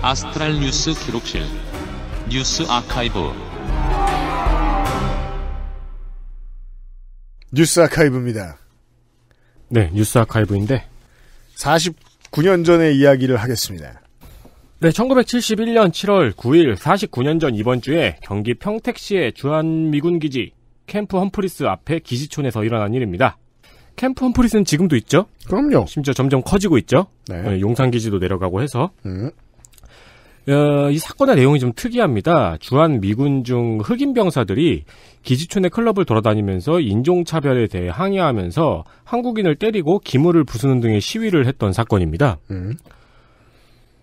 아스트랄 뉴스 기록실 뉴스 아카이브 뉴스 아카이브입니다. 네, 뉴스 아카이브인데 49년 전의 이야기를 하겠습니다. 네, 1971년 7월 9일 49년 전 이번 주에 경기 평택시의 주한미군 기지 캠프 험프리스 앞에 기지촌에서 일어난 일입니다. 캠프 험프리스는 지금도 있죠? 그럼요. 심지어 점점 커지고 있죠? 네. 네 용산기지도 내려가고 해서. 음. 어, 이 사건의 내용이 좀 특이합니다. 주한 미군 중 흑인 병사들이 기지촌의 클럽을 돌아다니면서 인종차별에 대해 항의하면서 한국인을 때리고 기물을 부수는 등의 시위를 했던 사건입니다. 음.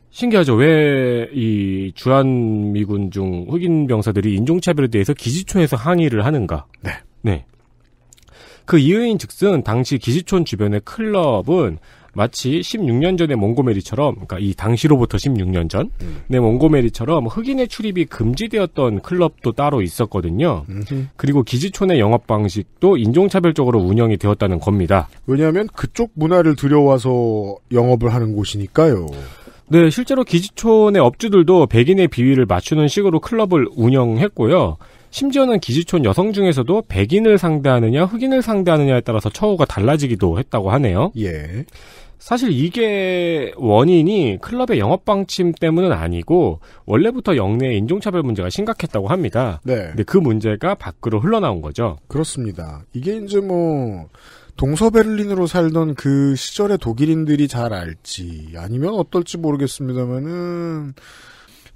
신기하죠. 왜 이 주한 미군 중 흑인 병사들이 인종차별에 대해서 기지촌에서 항의를 하는가? 네. 네. 그 이유인 즉슨 당시 기지촌 주변의 클럽은 마치 16년 전의 몽고메리처럼, 그러니까 이 당시로부터 16년 전의 음. 네, 몽고메리처럼 흑인의 출입이 금지되었던 클럽도 따로 있었거든요. 음흠. 그리고 기지촌의 영업 방식도 인종차별적으로 운영이 되었다는 겁니다. 왜냐하면 그쪽 문화를 들여와서 영업을 하는 곳이니까요. 네, 실제로 기지촌의 업주들도 백인의 비위를 맞추는 식으로 클럽을 운영했고요. 심지어는 기지촌 여성 중에서도 백인을 상대하느냐 흑인을 상대하느냐에 따라서 처우가 달라지기도 했다고 하네요. 예. 사실 이게 원인이 클럽의 영업 방침 때문은 아니고 원래부터 영내 인종차별 문제가 심각했다고 합니다. 네. 근데 그 문제가 밖으로 흘러나온 거죠. 그렇습니다. 이게 이제 뭐 동서베를린으로 살던 그 시절의 독일인들이 잘 알지 아니면 어떨지 모르겠습니다만은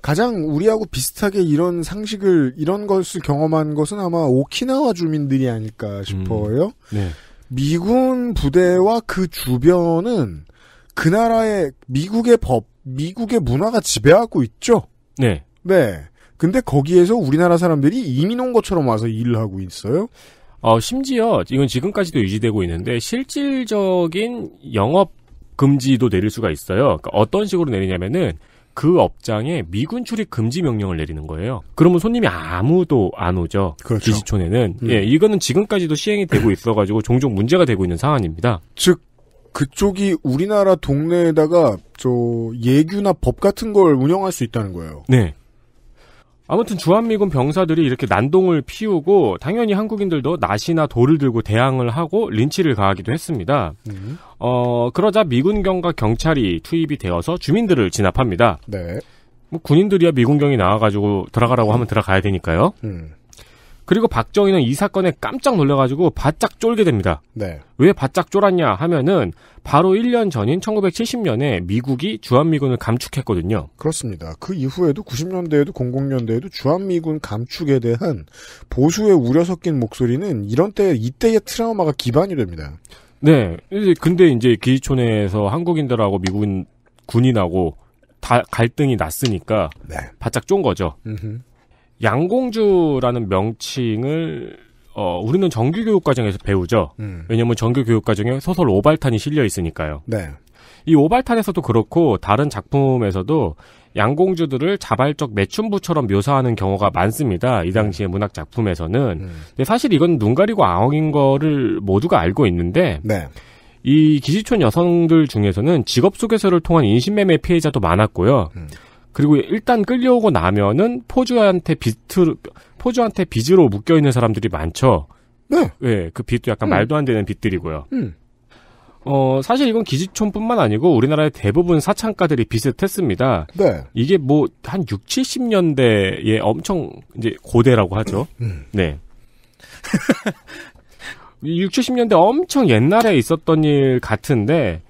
가장 우리하고 비슷하게 이런 상식을 이런 것을 경험한 것은 아마 오키나와 주민들이 아닐까 싶어요. 음. 네. 미군 부대와 그 주변은 그 나라의 미국의 법, 미국의 문화가 지배하고 있죠. 네. 네. 근데 거기에서 우리나라 사람들이 이민 온 것처럼 와서 일을 하고 있어요. 어, 심지어 이건 지금까지도 유지되고 있는데 실질적인 영업 금지도 내릴 수가 있어요. 그러니까 어떤 식으로 내리냐면은 그 업장에 미군 출입 금지 명령을 내리는 거예요. 그러면 손님이 아무도 안 오죠. 그렇죠. 기지촌에는. 음. 예, 이거는 지금까지도 시행이 되고 있어가지고 종종 문제가 되고 있는 상황입니다 즉, 그쪽이 우리나라 동네에다가 저 예규나 법 같은 걸 운영할 수 있다는 거예요. 네. 아무튼 주한미군 병사들이 이렇게 난동을 피우고 당연히 한국인들도 낫이나 돌을 들고 대항을 하고 린치를 가하기도 했습니다. 음. 어 그러자 미군경과 경찰이 투입이 되어서 주민들을 진압합니다. 네. 뭐 군인들이야 미군경이 나와가지고 들어가라고 하면 들어가야 되니까요. 음. 그리고 박정희는 이 사건에 깜짝 놀래가지고 바짝 쫄게 됩니다. 네. 왜 바짝 쫄았냐 하면은 바로 1년 전인 1970년에 미국이 주한미군을 감축했거든요. 그렇습니다. 그 이후에도 90년대에도 00년대에도 주한미군 감축에 대한 보수의 우려 섞인 목소리는 이런 때 이때의 트라우마가 기반이 됩니다. 네. 근데 이제 기지촌에서 한국인들하고 미군 군인하고 다 갈등이 났으니까 네. 바짝 쫀 거죠. 음흠. 양공주라는 명칭을 어, 우리는 정규 교육 과정에서 배우죠. 음. 왜냐면 하 정규 교육 과정에 소설 오발탄이 실려 있으니까요. 네. 이 오발탄에서도 그렇고 다른 작품에서도 양공주들을 자발적 매춘부처럼 묘사하는 경우가 많습니다. 이 당시의 문학 작품에서는. 음. 근데 사실 이건 눈 가리고 아웅인 거를 모두가 알고 있는데 네. 이 기지촌 여성들 중에서는 직업 소개서를 통한 인신매매 피해자도 많았고요. 음. 그리고 일단 끌려오고 나면은 포주한테 비트 포즈한테 빚으로 묶여 있는 사람들이 많죠. 네. 예, 그 빚도 약간 음. 말도 안 되는 빚들이고요. 음. 어, 사실 이건 기지촌뿐만 아니고 우리나라의 대부분 사창가들이 비슷했습니다. 네. 이게 뭐 한 6, 70년대에 엄청 이제 고대라고 하죠. 음. 음. 네. 6, 0 70년대 엄청 옛날에 있었던 일 같은데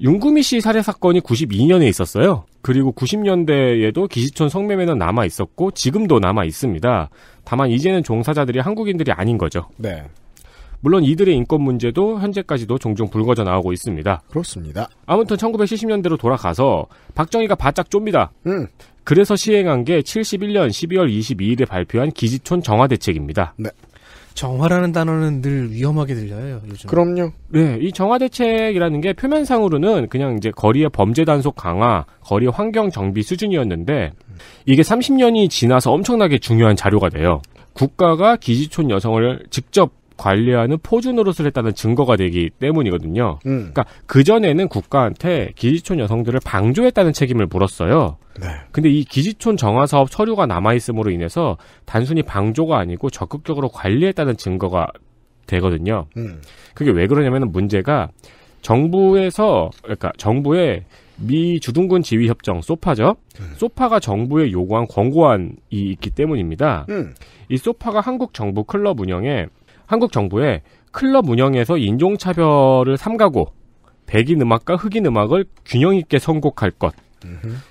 윤구미 씨 살해 사건이 92년에 있었어요. 그리고 90년대에도 기시촌 성매매는 남아 있었고 지금도 남아 있습니다. 다만 이제는 종사자들이 한국인들이 아닌 거죠. 네. 물론 이들의 인권 문제도 현재까지도 종종 불거져 나오고 있습니다. 그렇습니다. 아무튼 1970년대로 돌아가서 박정희가 바짝 쫍니다. 음. 그래서 시행한 게 71년 12월 22일에 발표한 기지촌 정화 대책입니다. 네. 정화라는 단어는 늘 위험하게 들려요, 요즘. 그럼요. 네, 이 정화 대책이라는 게 표면상으로는 그냥 이제 거리의 범죄 단속 강화, 거리 환경 정비 수준이었는데 이게 30년이 지나서 엄청나게 중요한 자료가 돼요. 국가가 기지촌 여성을 직접 관리하는 포주 노릇을 했다는 증거가 되기 때문이거든요. 음. 그러니까 그 전에는 국가한테 기지촌 여성들을 방조했다는 책임을 물었어요. 네. 근데 이 기지촌 정화 사업 서류가 남아 있음으로 인해서 단순히 방조가 아니고 적극적으로 관리했다는 증거가 되거든요. 음. 그게 왜 그러냐면 문제가 정부에서 그러니까 정부의 미 주둔군 지휘 협정 소파죠. 음. 소파가 정부에 요구한 권고안이 있기 때문입니다. 음. 이 소파가 한국 정부 클럽 운영에 한국 정부에 클럽 운영에서 인종차별을 삼가고 백인 음악과 흑인 음악을 균형 있게 선곡할 것.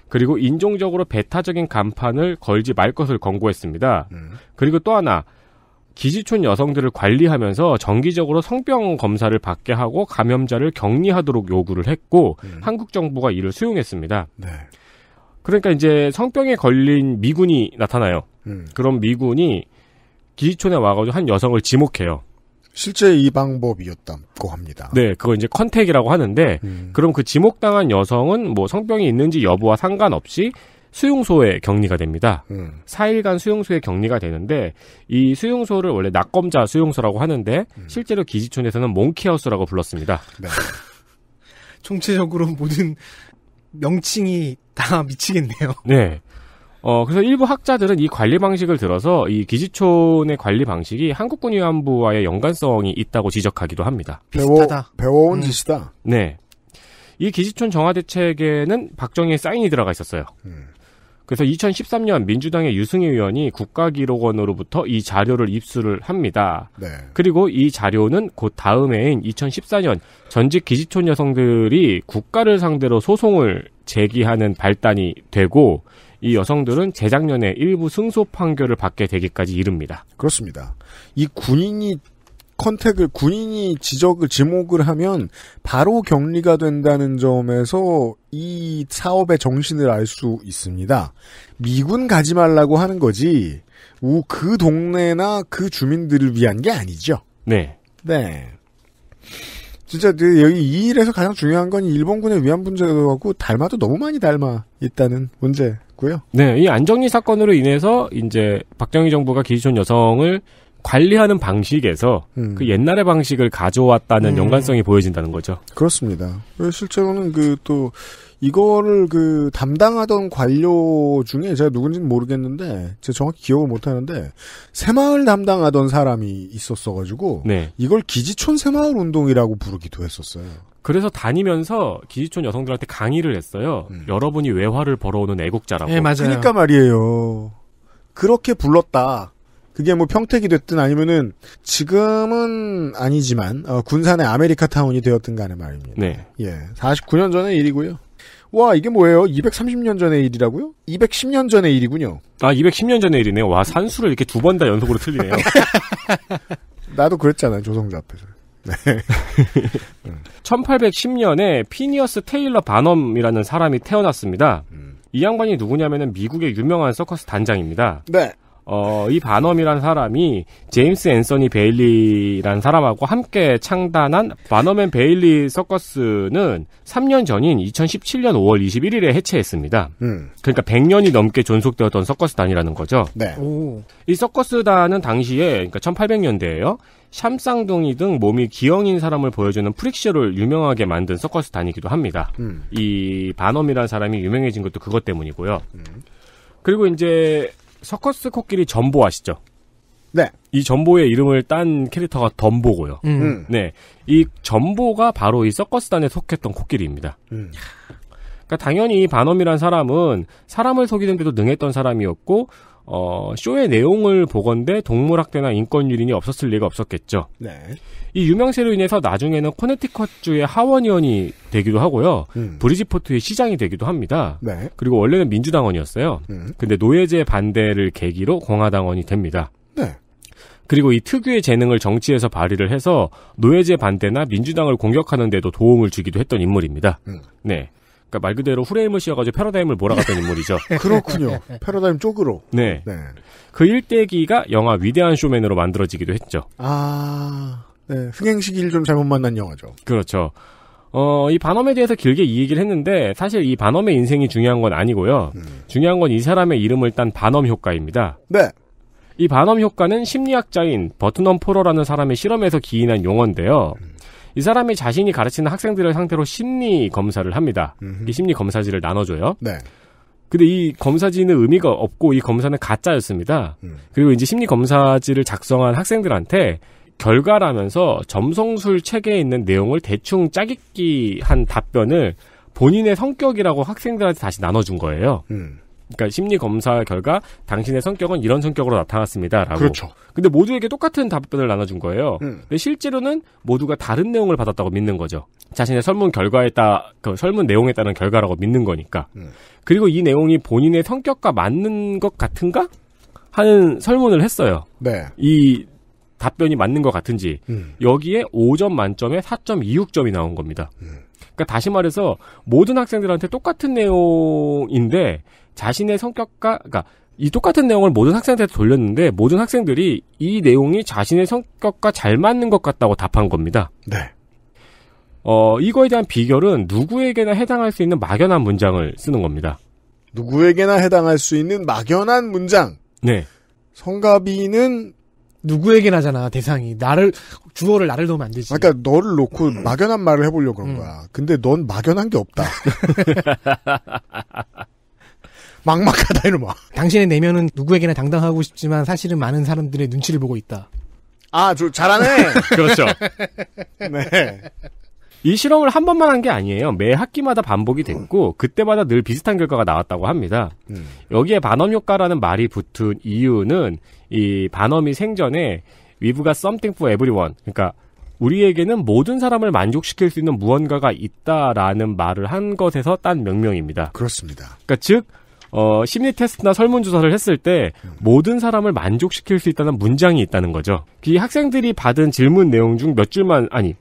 그리고 인종적으로 배타적인 간판을 걸지 말 것을 권고했습니다. 음. 그리고 또 하나 기지촌 여성들을 관리하면서 정기적으로 성병 검사를 받게 하고 감염자를 격리하도록 요구를 했고 음. 한국 정부가 이를 수용했습니다. 네. 그러니까 이제 성병에 걸린 미군이 나타나요. 음. 그럼 미군이 기지촌에 와가지고 한 여성을 지목해요. 실제 이 방법이었다고 합니다. 네, 그거 이제 컨택이라고 하는데, 음. 그럼 그 지목당한 여성은 뭐 성병이 있는지 여부와 상관없이 수용소에 격리가 됩니다. 음. 4일간 수용소에 격리가 되는데, 이 수용소를 원래 낙검자 수용소라고 하는데, 음. 실제로 기지촌에서는 몽키하우스라고 불렀습니다. 네. [LAUGHS] 총체적으로 모든 명칭이 다 미치겠네요. 네. 어, 그래서 일부 학자들은 이 관리 방식을 들어서 이 기지촌의 관리 방식이 한국군위안부와의 연관성이 있다고 지적하기도 합니다. 비슷하다. 배워, 온 음. 짓이다. 네. 이 기지촌 정화대책에는 박정희의 사인이 들어가 있었어요. 음. 그래서 2013년 민주당의 유승희 의원이 국가기록원으로부터 이 자료를 입수를 합니다. 네. 그리고 이 자료는 곧 다음 해인 2014년 전직 기지촌 여성들이 국가를 상대로 소송을 제기하는 발단이 되고 이 여성들은 재작년에 일부 승소 판결을 받게 되기까지 이릅니다. 그렇습니다. 이 군인이 컨택을 군인이 지적을 지목을 하면 바로 격리가 된다는 점에서 이 사업의 정신을 알 수 있습니다. 미군 가지 말라고 하는 거지. 그 동네나 그 주민들을 위한 게 아니죠. 네. 네. 진짜 그 여기 이 일에서 가장 중요한 건 일본군의 위안 문제하고 닮아도 너무 많이 닮아 있다는 문제고요. 네, 이 안정리 사건으로 인해서 이제 박정희 정부가 기지촌 여성을 관리하는 방식에서 음. 그 옛날의 방식을 가져왔다는 음. 연관성이 보여진다는 거죠. 그렇습니다. 실제로는 그 또 이거를 그 담당하던 관료 중에 제가 누군지는 모르겠는데 제가 정확히 기억을 못 하는데 새마을 담당하던 사람이 있었어 가지고 네. 이걸 기지촌 새마을 운동이라고 부르기도 했었어요. 그래서 다니면서 기지촌 여성들한테 강의를 했어요. 음. 여러분이 외화를 벌어오는 애국자라고. 예, 맞아요. 그러니까 말이에요. 그렇게 불렀다. 그게 뭐 평택이 됐든 아니면은 지금은 아니지만 어, 군산의 아메리카 타운이 되었든 간에 말입니다. 네. 예. 49년 전의 일이고요. 와, 이게 뭐예요? 230년 전의 일이라고요? 210년 전의 일이군요. 아, 210년 전의 일이네요. 와, 산수를 이렇게 두 번 다 연속으로 틀리네요. [LAUGHS] 나도 그랬잖아요, 조성자 앞에서. 1810년에 [LAUGHS] 피니어스 테일러 반엄이라는 사람이 태어났습니다. 음. 이 양반이 누구냐면은 미국의 유명한 서커스 단장입니다. 네. 어, 이 바넘이란 사람이 제임스 앤서니 베일리란 사람하고 함께 창단한 바넘 앤 베일리 서커스는 3년 전인 2017년 5월 21일에 해체했습니다. 음. 그러니까 100년이 넘게 존속되었던 서커스단이라는 거죠. 네. 오. 이 서커스단은 당시에 그러니까 1 8 0 0년대에요 샴쌍둥이 등 몸이 기형인 사람을 보여주는 프릭쇼를 유명하게 만든 서커스단이기도 합니다. 음. 이반엄이라는 사람이 유명해진 것도 그것 때문이고요. 음. 그리고 이제 서커스 코끼리 전보 아시죠? 네. 이 전보의 이름을 딴 캐릭터가 덤보고요. 음. 음. 네. 이 전보가 바로 이 서커스단에 속했던 코끼리입니다. 음. 그러니까 당연히 반엄이란 사람은 사람을 속이는데도 능했던 사람이었고 어, 쇼의 내용을 보건데 동물학대나 인권 유린이 없었을 리가 없었겠죠. 네. 이 유명세로 인해서 나중에는 코네티컷주의 하원의원이 되기도 하고요. 음. 브리지포트의 시장이 되기도 합니다. 네. 그리고 원래는 민주당원이었어요. 음. 근데 노예제 반대를 계기로 공화당원이 됩니다. 네. 그리고 이 특유의 재능을 정치에서 발휘를 해서 노예제 반대나 민주당을 공격하는 데도 도움을 주기도 했던 인물입니다. 음. 네. 그러니까 말 그대로 후레임을 씌워가지고 패러다임을 몰아갔던 인물이죠. [LAUGHS] 그렇군요. 패러다임 쪽으로. 네. 네. 그 일대기가 영화 위대한 쇼맨으로 만들어지기도 했죠. 아. 네, 흥행 시기를 좀 잘못 만난 영화죠. 그렇죠. 어, 이 반엄에 대해서 길게 이 얘기를 했는데 사실 이 반엄의 인생이 중요한 건 아니고요. 음. 중요한 건 이 사람의 이름을 딴 반엄 효과입니다. 네. 이 반엄 효과는 심리학자인 버튼넘포로라는 사람의 실험에서 기인한 용어인데요. 음. 이 사람이 자신이 가르치는 학생들을 상대로 심리 검사를 합니다. 음흠. 이 심리 검사지를 나눠줘요. 네. 근데 이 검사지는 의미가 없고 이 검사는 가짜였습니다. 음. 그리고 이제 심리 검사지를 작성한 학생들한테 결과라면서 점성술 책에 있는 내용을 대충 짜깁기 한 답변을 본인의 성격이라고 학생들한테 다시 나눠준 거예요. 음. 그러니까 심리 검사 결과 당신의 성격은 이런 성격으로 나타났습니다라고. 그렇죠. 근데 모두에게 똑같은 답변을 나눠준 거예요. 음. 근데 실제로는 모두가 다른 내용을 받았다고 믿는 거죠. 자신의 설문 결과에 따, 그 설문 내용에 따른 결과라고 믿는 거니까. 음. 그리고 이 내용이 본인의 성격과 맞는 것 같은가? 하는 설문을 했어요. 네. 이 답변이 맞는 것 같은지 음. 여기에 5점 만점에 4.26점이 나온 겁니다. 음. 그러니까 다시 말해서 모든 학생들한테 똑같은 내용인데 자신의 성격과 그러니까 이 똑같은 내용을 모든 학생한테 돌렸는데 모든 학생들이 이 내용이 자신의 성격과 잘 맞는 것 같다고 답한 겁니다. 네. 어, 이거에 대한 비결은 누구에게나 해당할 수 있는 막연한 문장을 쓰는 겁니다. 누구에게나 해당할 수 있는 막연한 문장. 네. 성가비는 누구에게나 잖아 대상이 나를 주어를 나를 넣으면 안 되지. 그러니까 너를 놓고 음. 막연한 말을 해보려고 그런 음. 거야. 근데 넌 막연한 게 없다. [LAUGHS] 막막하다 이놈아. 당신의 내면은 누구에게나 당당하고 싶지만 사실은 많은 사람들의 눈치를 보고 있다. 아, 저, 잘하네. [LAUGHS] 그렇죠. [LAUGHS] 네. 이 실험을 한 번만 한 게 아니에요. 매 학기마다 반복이 됐고 그때마다 늘 비슷한 결과가 나왔다고 합니다. 음. 여기에 반엄 효과라는 말이 붙은 이유는 이 반엄이 생전에 위브가 something for everyone 그러니까 우리에게는 모든 사람을 만족시킬 수 있는 무언가가 있다라는 말을 한 것에서 딴 명명입니다. 그렇습니다. 그러니까 즉 어, 심리 테스트나 설문조사를 했을 때 모든 사람을 만족시킬 수 있다는 문장이 있다는 거죠. 이 학생들이 받은 질문 내용 중 몇 줄만, 아니,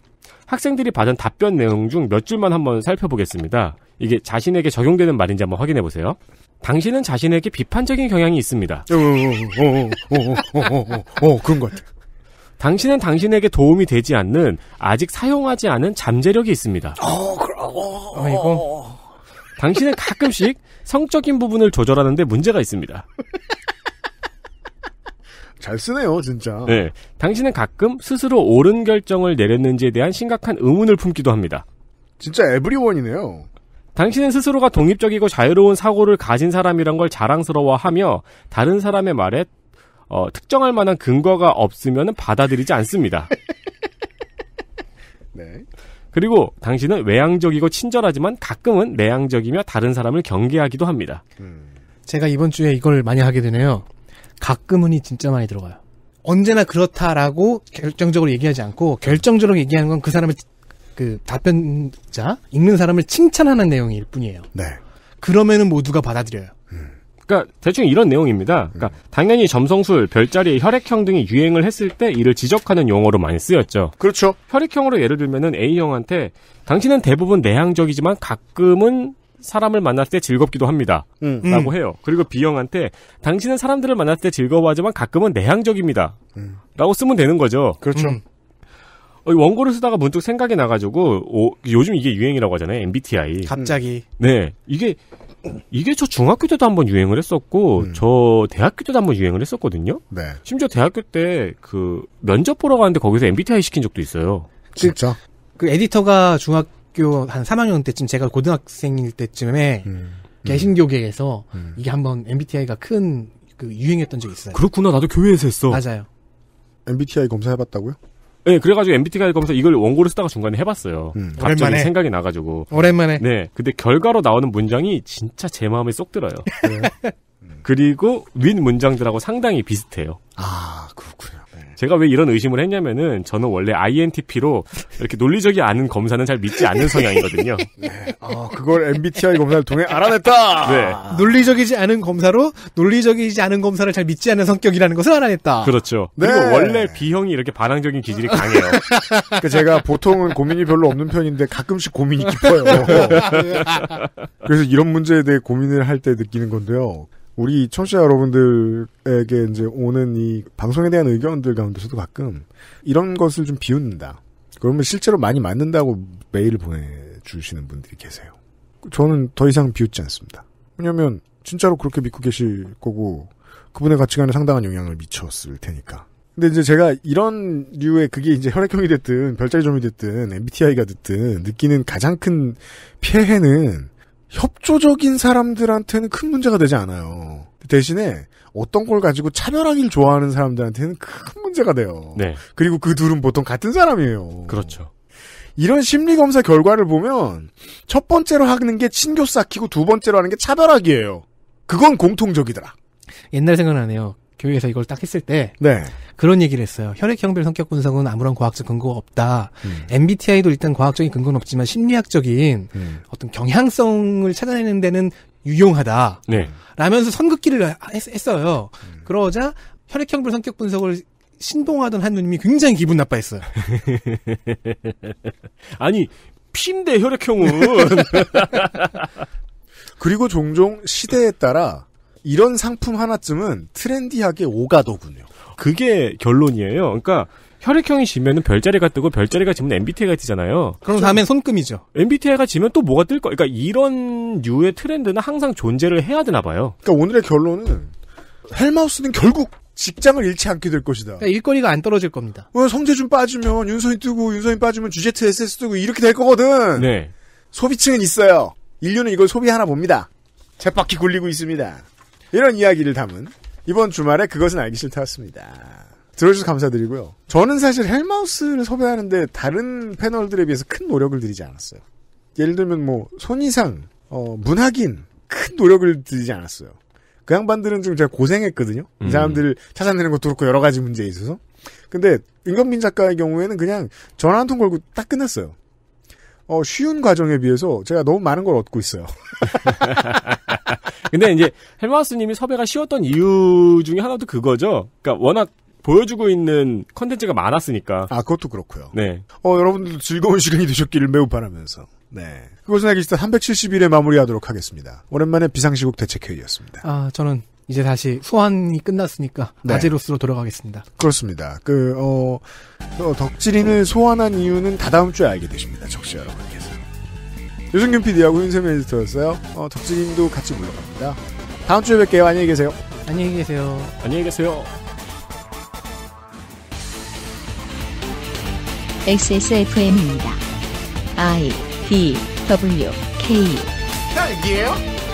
학생들이 받은 답변 내용 중 몇 줄만 한번 살펴보겠습니다. 이게 자신에게 적용되는 말인지 한번 확인해 보세요. 당신은 자신에게 비판적인 경향이 있습니다. 어, 그런 것 같아. 당신은 당신에게 도움이 되지 않는 아직 사용하지 않은 잠재력이 있습니다. 어, 그러고. 어, 이거. 당신은 가끔씩 성적인 부분을 조절하는데 문제가 있습니다. 잘 쓰네요, 진짜. 네. 당신은 가끔 스스로 옳은 결정을 내렸는지에 대한 심각한 의문을 품기도 합니다. 진짜 에브리원이네요. 당신은 스스로가 독립적이고 자유로운 사고를 가진 사람이란 걸 자랑스러워하며 다른 사람의 말에 어, 특정할 만한 근거가 없으면 받아들이지 않습니다. [LAUGHS] 네. 그리고 당신은 외향적이고 친절하지만 가끔은 내향적이며 다른 사람을 경계하기도 합니다. 음. 제가 이번 주에 이걸 많이 하게 되네요. 가끔은이 진짜 많이 들어가요. 언제나 그렇다라고 결정적으로 얘기하지 않고 결정적으로 얘기하는 건 그 사람을 그 답변자 읽는 사람을 칭찬하는 내용일 뿐이에요. 네. 그러면은 모두가 받아들여요. 음. 그러니까 대충 이런 내용입니다. 그니까 음. 당연히 점성술, 별자리, 혈액형 등이 유행을 했을 때 이를 지적하는 용어로 많이 쓰였죠. 그렇죠. 혈액형으로 예를 들면은 A형한테 당신은 대부분 내향적이지만 가끔은 사람을 만났을 때 즐겁기도 합니다. 음. 라고 음. 해요. 그리고 B형한테 당신은 사람들을 만났을 때 즐거워하지만 가끔은 내향적입니다. 음. 라고 쓰면 되는 거죠. 그렇죠. 음. 어, 원고를 쓰다가 문득 생각이 나가지고 오, 요즘 이게 유행이라고 하잖아요. MBTI. 갑자기. 음. 네. 이게 이게 저 중학교 때도 한번 유행을 했었고 음. 저 대학교 때도 한번 유행을 했었거든요. 네. 심지어 대학교 때 그 면접 보러 가는데 거기서 MBTI 시킨 적도 있어요. 그, 진짜? 그 에디터가 중학 고학교한 3학년 때쯤 제가 고등학생일 때쯤에 음. 음. 개신교계에서 음. 이게 한번 MBTI가 큰그 유행했던 적이 있어요. 그렇구나. 나도 교회에서 했어. 맞아요. MBTI 검사해봤다고요? 네, 그래가지고 MBTI 검사 이걸 원고를 쓰다가 중간에 해봤어요. 음. 갑자기 오랜만에. 생각이 나가지고. 오랜만에. 네, 근데 결과로 나오는 문장이 진짜 제 마음에 쏙 들어요. 네. [LAUGHS] 그리고 윈 문장들하고 상당히 비슷해요. 아, 그렇군요. 제가 왜 이런 의심을 했냐면은 저는 원래 INTP로 이렇게 논리적이 않은 검사는 잘 믿지 않는 성향이거든요. 네. 아, 그걸 MBTI 검사를 통해 알아냈다. 네. 논리적이지 않은 검사로 논리적이지 않은 검사를 잘 믿지 않는 성격이라는 것을 알아냈다. 그렇죠. 네. 그리고 원래 B형이 이렇게 반항적인 기질이 강해요. 그러니까 제가 보통은 고민이 별로 없는 편인데 가끔씩 고민이 깊어요. [LAUGHS] 그래서 이런 문제에 대해 고민을 할 때 느끼는 건데요. 우리 청취자 여러분들에게 이제 오는 이 방송에 대한 의견들 가운데서도 가끔 이런 것을 좀 비웃는다. 그러면 실제로 많이 맞는다고 메일을 보내주시는 분들이 계세요. 저는 더 이상 비웃지 않습니다. 왜냐면 진짜로 그렇게 믿고 계실 거고 그분의 가치관에 상당한 영향을 미쳤을 테니까. 근데 이제 제가 이런 류의 그게 이제 혈액형이 됐든 별자리점이 됐든 MBTI가 됐든 느끼는 가장 큰 피해는 협조적인 사람들한테는 큰 문제가 되지 않아요. 대신에 어떤 걸 가지고 차별하기 좋아하는 사람들한테는 큰 문제가 돼요. 네. 그리고 그 둘은 보통 같은 사람이에요. 그렇죠. 이런 심리검사 결과를 보면 첫 번째로 하는 게 친교 쌓기고 두 번째로 하는 게 차별하기예요. 그건 공통적이더라. 옛날 생각나네요. 교회에서 이걸 딱 했을 때 네. 그런 얘기를 했어요. 혈액형별 성격 분석은 아무런 과학적 근거가 없다. 음. MBTI도 일단 과학적인 근거는 없지만 심리학적인 음. 어떤 경향성을 찾아내는 데는 유용하다. 네. 라면서 선긋기를 했, 어요 음. 그러자 혈액형별 성격 분석을 신봉하던 한 누님이 굉장히 기분 나빠했어요. [LAUGHS] 아니 피인데 혈액형은. [LAUGHS] [LAUGHS] 그리고 종종 시대에 따라 이런 상품 하나쯤은 트렌디하게 오가더군요. 그게 결론이에요. 그러니까 혈액형이 지면은 별자리가 뜨고 별자리가 지면 MBTI가 뜨잖아요. 그럼 다음엔 손금이죠. MBTI가 지면 또 뭐가 뜰 거. 그러니까 이런 류의 트렌드는 항상 존재를 해야 되나 봐요. 그러니까 오늘의 결론은 헬마우스는 결국 직장을 잃지 않게 될 것이다. 그러니까 일거리가 안 떨어질 겁니다. 성재준 빠지면 윤서인 뜨고 윤서인 빠지면 GZ SS 뜨고 이렇게 될 거거든. 네. 소비층은 있어요. 인류는 이걸 소비하나 봅니다. 쳇바퀴 굴리고 있습니다. 이런 이야기를 담은 이번 주말에 그것은 알기 싫다였습니다. 들어주셔서 감사드리고요. 저는 사실 헬마우스를 섭외하는데 다른 패널들에 비해서 큰 노력을 들이지 않았어요. 예를 들면 뭐 손이상, 어, 문학인 큰 노력을 들이지 않았어요. 그 양반들은 좀 제가 고생했거든요. 음. 이 사람들을 찾아내는 것도 그렇고 여러 가지 문제에 있어서. 근데 임건빈 작가의 경우에는 그냥 전화 한 통 걸고 딱끝났어요 어, 쉬운 과정에 비해서 제가 너무 많은 걸 얻고 있어요. [LAUGHS] 근데 이제 헬마우스님이 섭외가 쉬웠던 이유 중에 하나도 그거죠. 그러니까 워낙 보여주고 있는 컨텐츠가 많았으니까. 아, 그것도 그렇고요. 네. 어, 여러분들도 즐거운 시간이 되셨기를 매우 바라면서. 네. 그것은 알기 시다 3 7 1에 마무리하도록 하겠습니다. 오랜만에 비상시국 대책회의였습니다. 아, 저는 이제 다시 수환이 끝났으니까 나제로스로 네. 돌아가겠습니다. 그렇습니다. 그, 어, 어, 덕질인을 소환한 이유는 다다음 주에 알게 되십니다. 적시 여러분께서. 유승균 PD하고 윤세민 에디터였어요. 어, 덕진님도 같이 물러갑니다. 다음 주에 뵐게요. 안녕히 계세요. 안녕히 계세요. 안녕히 계세요. XSFM입니다. I D W K. 딸기예요?